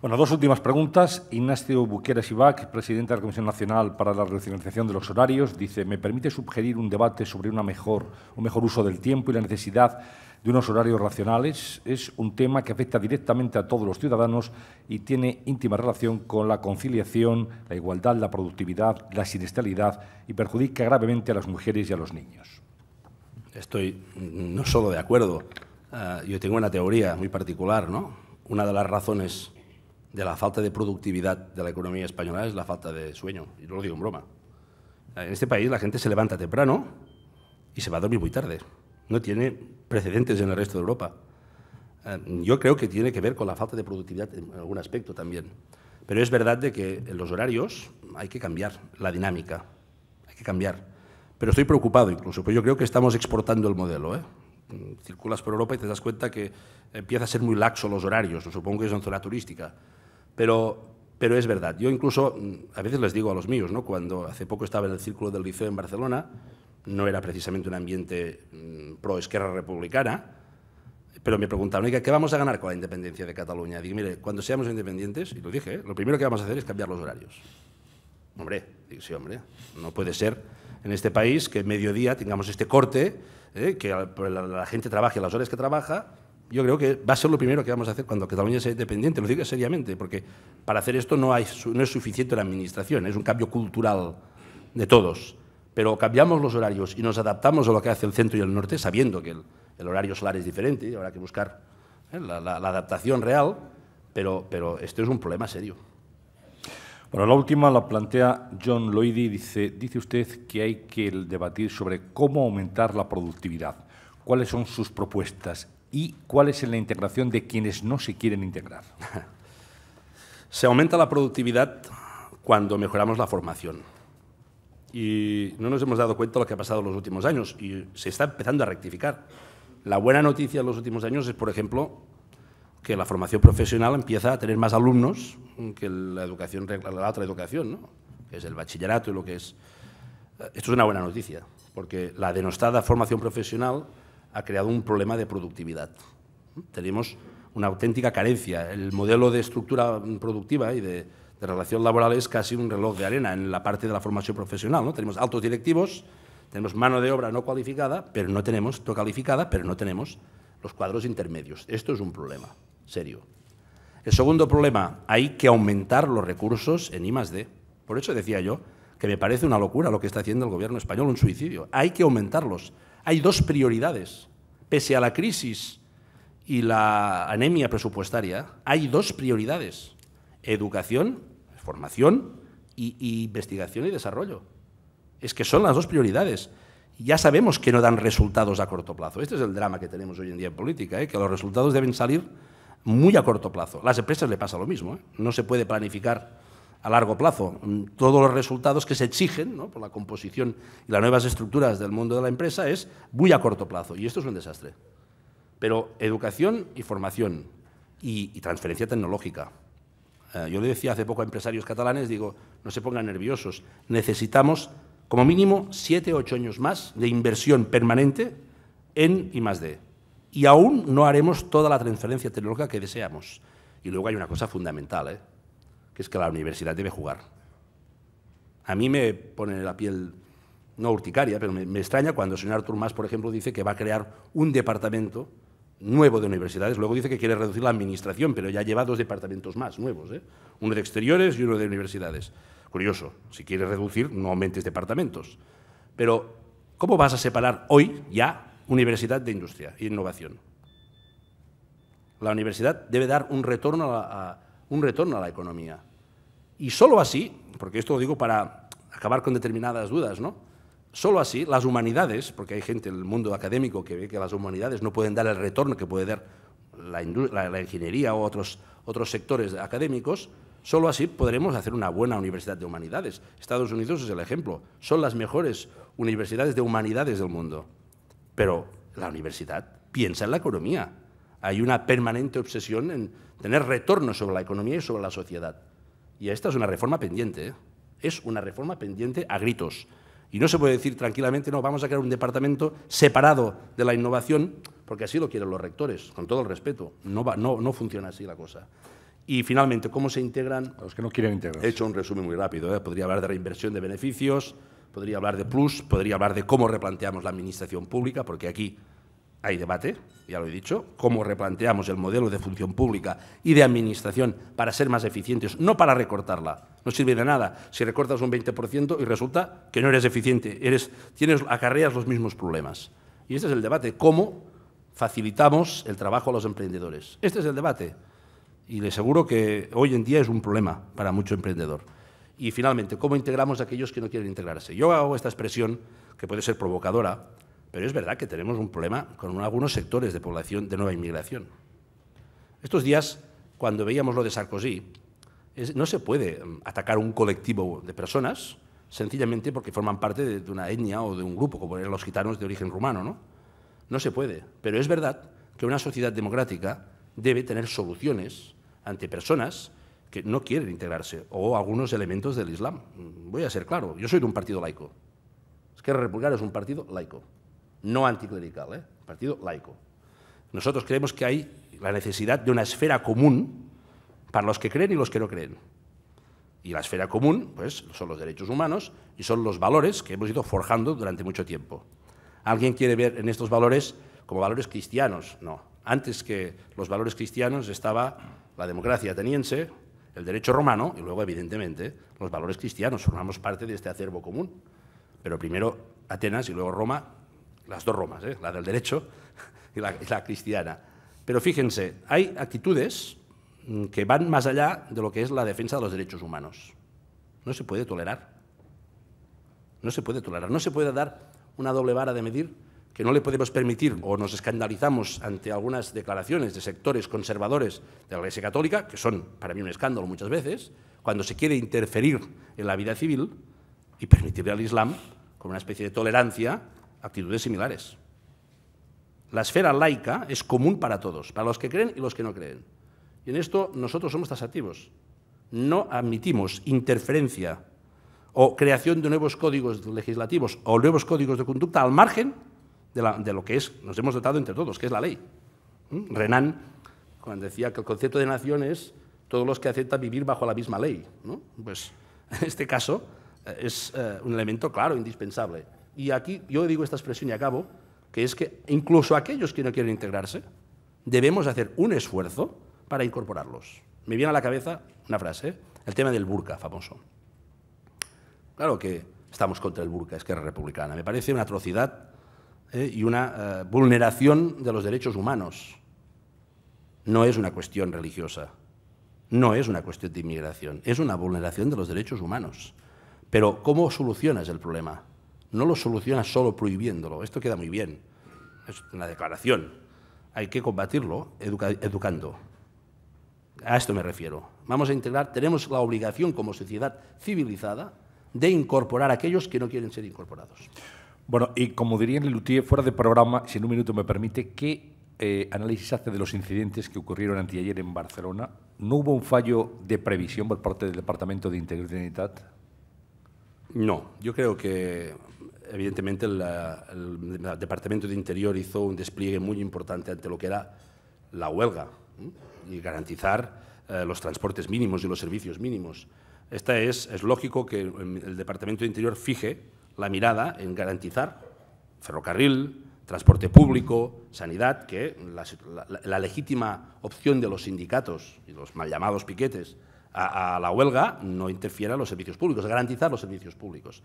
Bueno, dos últimas preguntas. Ignacio Buqueras Ibac, presidente de la Comisión Nacional para la Relacionalización de los Horarios, dice, ¿me permite sugerir un debate sobre mejor, un mejor uso del tiempo y la necesidad de unos horarios racionales? Es un tema que afecta directamente a todos los ciudadanos y tiene íntima relación con la conciliación, la igualdad, la productividad, la sinestralidad y perjudica gravemente a las mujeres y a los niños. Estoy no solo de acuerdo, eh, yo tengo una teoría muy particular, ¿no? Una de las razones de la falta de productividad de la economía española es la falta de sueño, y no lo digo en broma. En este país la gente se levanta temprano y se va a dormir muy tarde. No tiene precedentes en el resto de Europa. Eh, yo creo que tiene que ver con la falta de productividad en algún aspecto también. Pero es verdad de que en los horarios hay que cambiar la dinámica, hay que cambiar. Pero estoy preocupado incluso, porque yo creo que estamos exportando el modelo. ¿eh? Circulas por Europa y te das cuenta que empieza a ser muy laxo los horarios, supongo que es en zona turística. Pero, es verdad. Yo incluso, mm, a veces les digo a los míos, ¿no? cuando hace poco estaba en el Círculo del Liceo en Barcelona, no era precisamente un ambiente mm, pro-esquerra republicana, pero me preguntaron, ¿qué vamos a ganar con la independencia de Cataluña? Digo, mire, cuando seamos independientes, y lo dije, eh, lo primero que vamos a hacer es cambiar los horarios. Hombre, sí, hombre, no puede ser en este país que mediodía tengamos este corte, eh, que la, la, gente trabaje las horas que trabaja, yo creo que va a ser lo primero que vamos a hacer cuando Cataluña sea independiente, lo digo seriamente, porque para hacer esto no, hay, no es suficiente la administración, es un cambio cultural de todos. Pero cambiamos los horarios y nos adaptamos a lo que hace el centro y el norte, sabiendo que el, horario solar es diferente y habrá que buscar eh, la, adaptación real, pero, esto es un problema serio. Bueno, la última la plantea John Loidy. Dice, dice usted que hay que debatir sobre cómo aumentar la productividad. ¿Cuáles son sus propuestas? ¿Y cuál es la integración de quienes no se quieren integrar? Se aumenta la productividad cuando mejoramos la formación. Y no nos hemos dado cuenta de lo que ha pasado en los últimos años y se está empezando a rectificar. La buena noticia en los últimos años es, por ejemplo, que la formación profesional empieza a tener más alumnos que la, educación, la otra educación, que es el bachillerato y lo que es... Eh, esto es una buena noticia, porque la denostada formación profesional ha creado un problema de productividad. Tenemos una auténtica carencia. El modelo de estructura productiva y de, relación laboral es casi un reloj de arena en la parte de la formación profesional. ¿no? Tenemos altos directivos, tenemos mano de obra no cualificada, pero no tenemos, no calificada, pero no tenemos los cuadros intermedios. Esto es un problema serio. El segundo problema, hay que aumentar los recursos en I+.D. Por eso decía yo que me parece una locura lo que está haciendo el gobierno español, un suicidio. Hay que aumentarlos. Hay dos prioridades. Pese a la crisis y la anemia presupuestaria, hay dos prioridades. Educación, formación e investigación y desarrollo. Es que son las dos prioridades. Ya sabemos que no dan resultados a corto plazo. Este es el drama que tenemos hoy en día en política, ¿eh? que los resultados deben salir muy a corto plazo. Las empresas le pasa lo mismo. ¿eh? No se puede planificar a largo plazo. Mm, todos los resultados que se exigen por la composición y las nuevas estructuras del mundo de la empresa es muy a corto plazo y esto es un desastre. Pero educación y formación y, transferencia tecnológica. Eh, yo le decía hace poco a empresarios catalanes, digo, no se pongan nerviosos, necesitamos como mínimo siete o ocho años más de inversión permanente en I Y aún no haremos toda la transferencia tecnológica que deseamos. Y luego hay una cosa fundamental, ¿eh? que es que la universidad debe jugar. A mí me pone la piel, no urticaria, pero me, extraña cuando el señor Artur Mas, por ejemplo, dice que va a crear un departamento nuevo de universidades. Luego dice que quiere reducir la administración, pero ya lleva dos departamentos más nuevos, ¿eh? uno de exteriores y uno de universidades. Curioso, si quieres reducir, no aumentes departamentos. Pero, ¿cómo vas a separar hoy ya universidad de industria e innovación? La universidad debe dar un retorno a, la un retorno a la economía. Y solo así, porque esto lo digo para acabar con determinadas dudas, ¿no? Solo así las humanidades, porque hay gente en el mundo académico que ve que las humanidades no pueden dar el retorno que puede dar la, ingeniería o otros, otros sectores académicos, Solo así podremos hacer una buena universidad de humanidades. Estados Unidos es el ejemplo. Son las mejores universidades de humanidades del mundo. Pero la universidad piensa en la economía. Hay una permanente obsesión en tener retorno sobre la economía y sobre la sociedad. Y esta es una reforma pendiente, ¿eh? es una reforma pendiente a gritos. Y no se puede decir tranquilamente, no, vamos a crear un departamento separado de la innovación, porque así lo quieren los rectores, con todo el respeto. No, va, no, no funciona así la cosa. Y finalmente, ¿cómo se integran? los que no quieren integrar He hecho un resumen muy rápido. ¿eh? Podría hablar de reinversión de beneficios, podría hablar de plus, podría hablar de cómo replanteamos la administración pública, porque aquí hay debate, ya lo he dicho, cómo replanteamos el modelo de función pública y de administración para ser más eficientes, no para recortarla. No sirve de nada si recortas un 20% y resulta que no eres eficiente, eres, tienes, acarreas los mismos problemas. Y este es el debate, cómo facilitamos el trabajo a los emprendedores. Este es el debate. Y le aseguro que hoy en día es un problema para mucho emprendedor. Y finalmente, ¿cómo integramos a aquellos que no quieren integrarse? Yo hago esta expresión, que puede ser provocadora, pero es verdad que tenemos un problema con algunos sectores de población de nueva inmigración. Estos días, cuando veíamos lo de Sarkozy, no se puede mm, atacar un colectivo de personas sencillamente porque forman parte de, una etnia o de un grupo, como eran los gitanos de origen rumano. ¿no? no se puede. Pero es verdad que una sociedad democrática debe tener soluciones ante personas que no quieren integrarse o algunos elementos del Islam. Mm, voy a ser claro, yo soy de un partido laico. Es que Republicana es un partido laico no anticlerical, ¿eh? partido laico. Nosotros creemos que hay la necesidad de una esfera común para los que creen y los que no creen. Y la esfera común, pues, son los derechos humanos y son los valores que hemos ido forjando durante mucho tiempo. ¿Alguien quiere ver en estos valores como valores cristianos? No. Antes que los valores cristianos estaba la democracia ateniense, el derecho romano y luego, evidentemente, los valores cristianos. Formamos parte de este acervo común. Pero primero Atenas y luego Roma las dos Romas, ¿eh? la del derecho y la, y la cristiana. Pero fíjense, hay actitudes mm, que van más allá de lo que es la defensa de los derechos humanos. No se puede tolerar. No se puede tolerar. No se puede dar una doble vara de medir que no le podemos permitir o nos escandalizamos ante algunas declaraciones de sectores conservadores de la Iglesia Católica, que son para mí un escándalo muchas veces, cuando se quiere interferir en la vida civil y permitirle al Islam, con una especie de tolerancia, actitudes similares. La esfera laica es común para todos, para los que creen y los que no creen. Y en esto nosotros somos tasativos. No admitimos interferencia o creación de nuevos códigos legislativos o nuevos códigos de conducta al margen de, lo que es, nos hemos dotado entre todos, que es la ley. ¿Mm? Renan, cuando decía que el concepto de nación es todos los que aceptan vivir bajo la misma ley, pues en este caso eh, es eh, un elemento claro, indispensable y aquí yo digo esta expresión y acabo, que es que incluso aquellos que no quieren integrarse, debemos hacer un esfuerzo para incorporarlos. Me viene a la cabeza una frase, ¿eh? el tema del burka famoso. Claro que estamos contra el burka, Esquerra Republicana. Me parece una atrocidad ¿eh? y una eh, vulneración de los derechos humanos. No es una cuestión religiosa, no es una cuestión de inmigración, es una vulneración de los derechos humanos. Pero ¿cómo solucionas el problema? no lo soluciona solo prohibiéndolo. Esto queda muy bien. Es una declaración. Hay que combatirlo educando. A esto me refiero. Vamos a integrar, tenemos la obligación como sociedad civilizada de incorporar a aquellos que no quieren ser incorporados. Bueno, y como diría Lelutier, fuera de programa, si en un minuto me permite, ¿qué eh, análisis hace de los incidentes que ocurrieron anteayer en Barcelona? ¿No hubo un fallo de previsión por parte del Departamento de Integridad? No, yo creo que evidentemente el, Departamento de Interior hizo un despliegue muy importante ante lo que era la huelga y garantizar eh, los transportes mínimos y los servicios mínimos. Esta es, lógico que el Departamento de Interior fije la mirada en garantizar ferrocarril, transporte público, sanidad, que la, legítima opción de los sindicatos y los mal llamados piquetes a, a, la huelga no interfiera en los servicios públicos, garantizar los servicios públicos.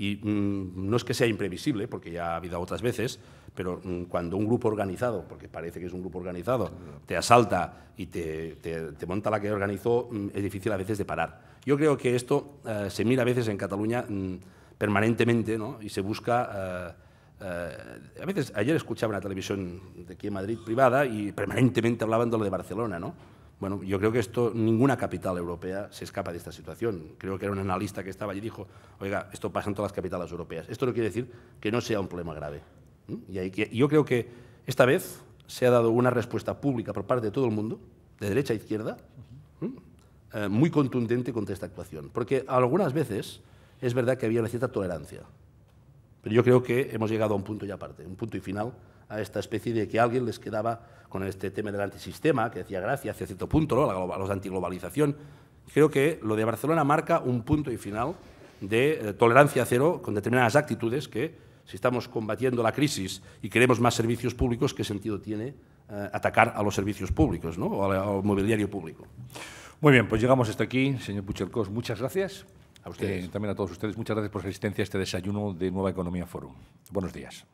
Y mm, no es que sea imprevisible, porque ya ha habido otras veces, pero mm, cuando un grupo organizado, porque parece que es un grupo organizado, te asalta y te, monta la que organizó, mm, es difícil a veces de parar. Yo creo que esto eh, se mira a veces en Cataluña permanentemente ¿no? y se busca... Eh, eh, a veces, ayer escuchaba una televisión de aquí en Madrid privada y permanentemente hablaban de lo de Barcelona, ¿no? Bueno, yo creo que esto, ninguna capital europea se escapa de esta situación. Creo que era un analista que estaba allí y dijo, oiga, esto pasa en todas las capitales europeas. Esto no quiere decir que no sea un problema grave. Y yo creo que esta vez se ha dado una respuesta pública por parte de todo el mundo, de derecha a izquierda, eh, muy contundente contra esta actuación. Porque algunas veces es verdad que había una cierta tolerancia. Pero yo creo que hemos llegado a un punto ya aparte, un punto y final a esta especie de que alguien les quedaba con este tema del antisistema, que decía gracia hacia cierto punto, ¿no? a los antiglobalización. Creo que lo de Barcelona marca un punto y final de eh, tolerancia cero con determinadas actitudes que, si estamos combatiendo la crisis y queremos más servicios públicos, ¿qué sentido tiene eh, atacar a los servicios públicos o al, mobiliario público? Muy bien, pues llegamos hasta aquí. Señor Puchercos, muchas gracias. A ustedes. Eh, también a todos ustedes, muchas gracias por su asistencia a este desayuno de Nueva Economía Forum. Buenos días.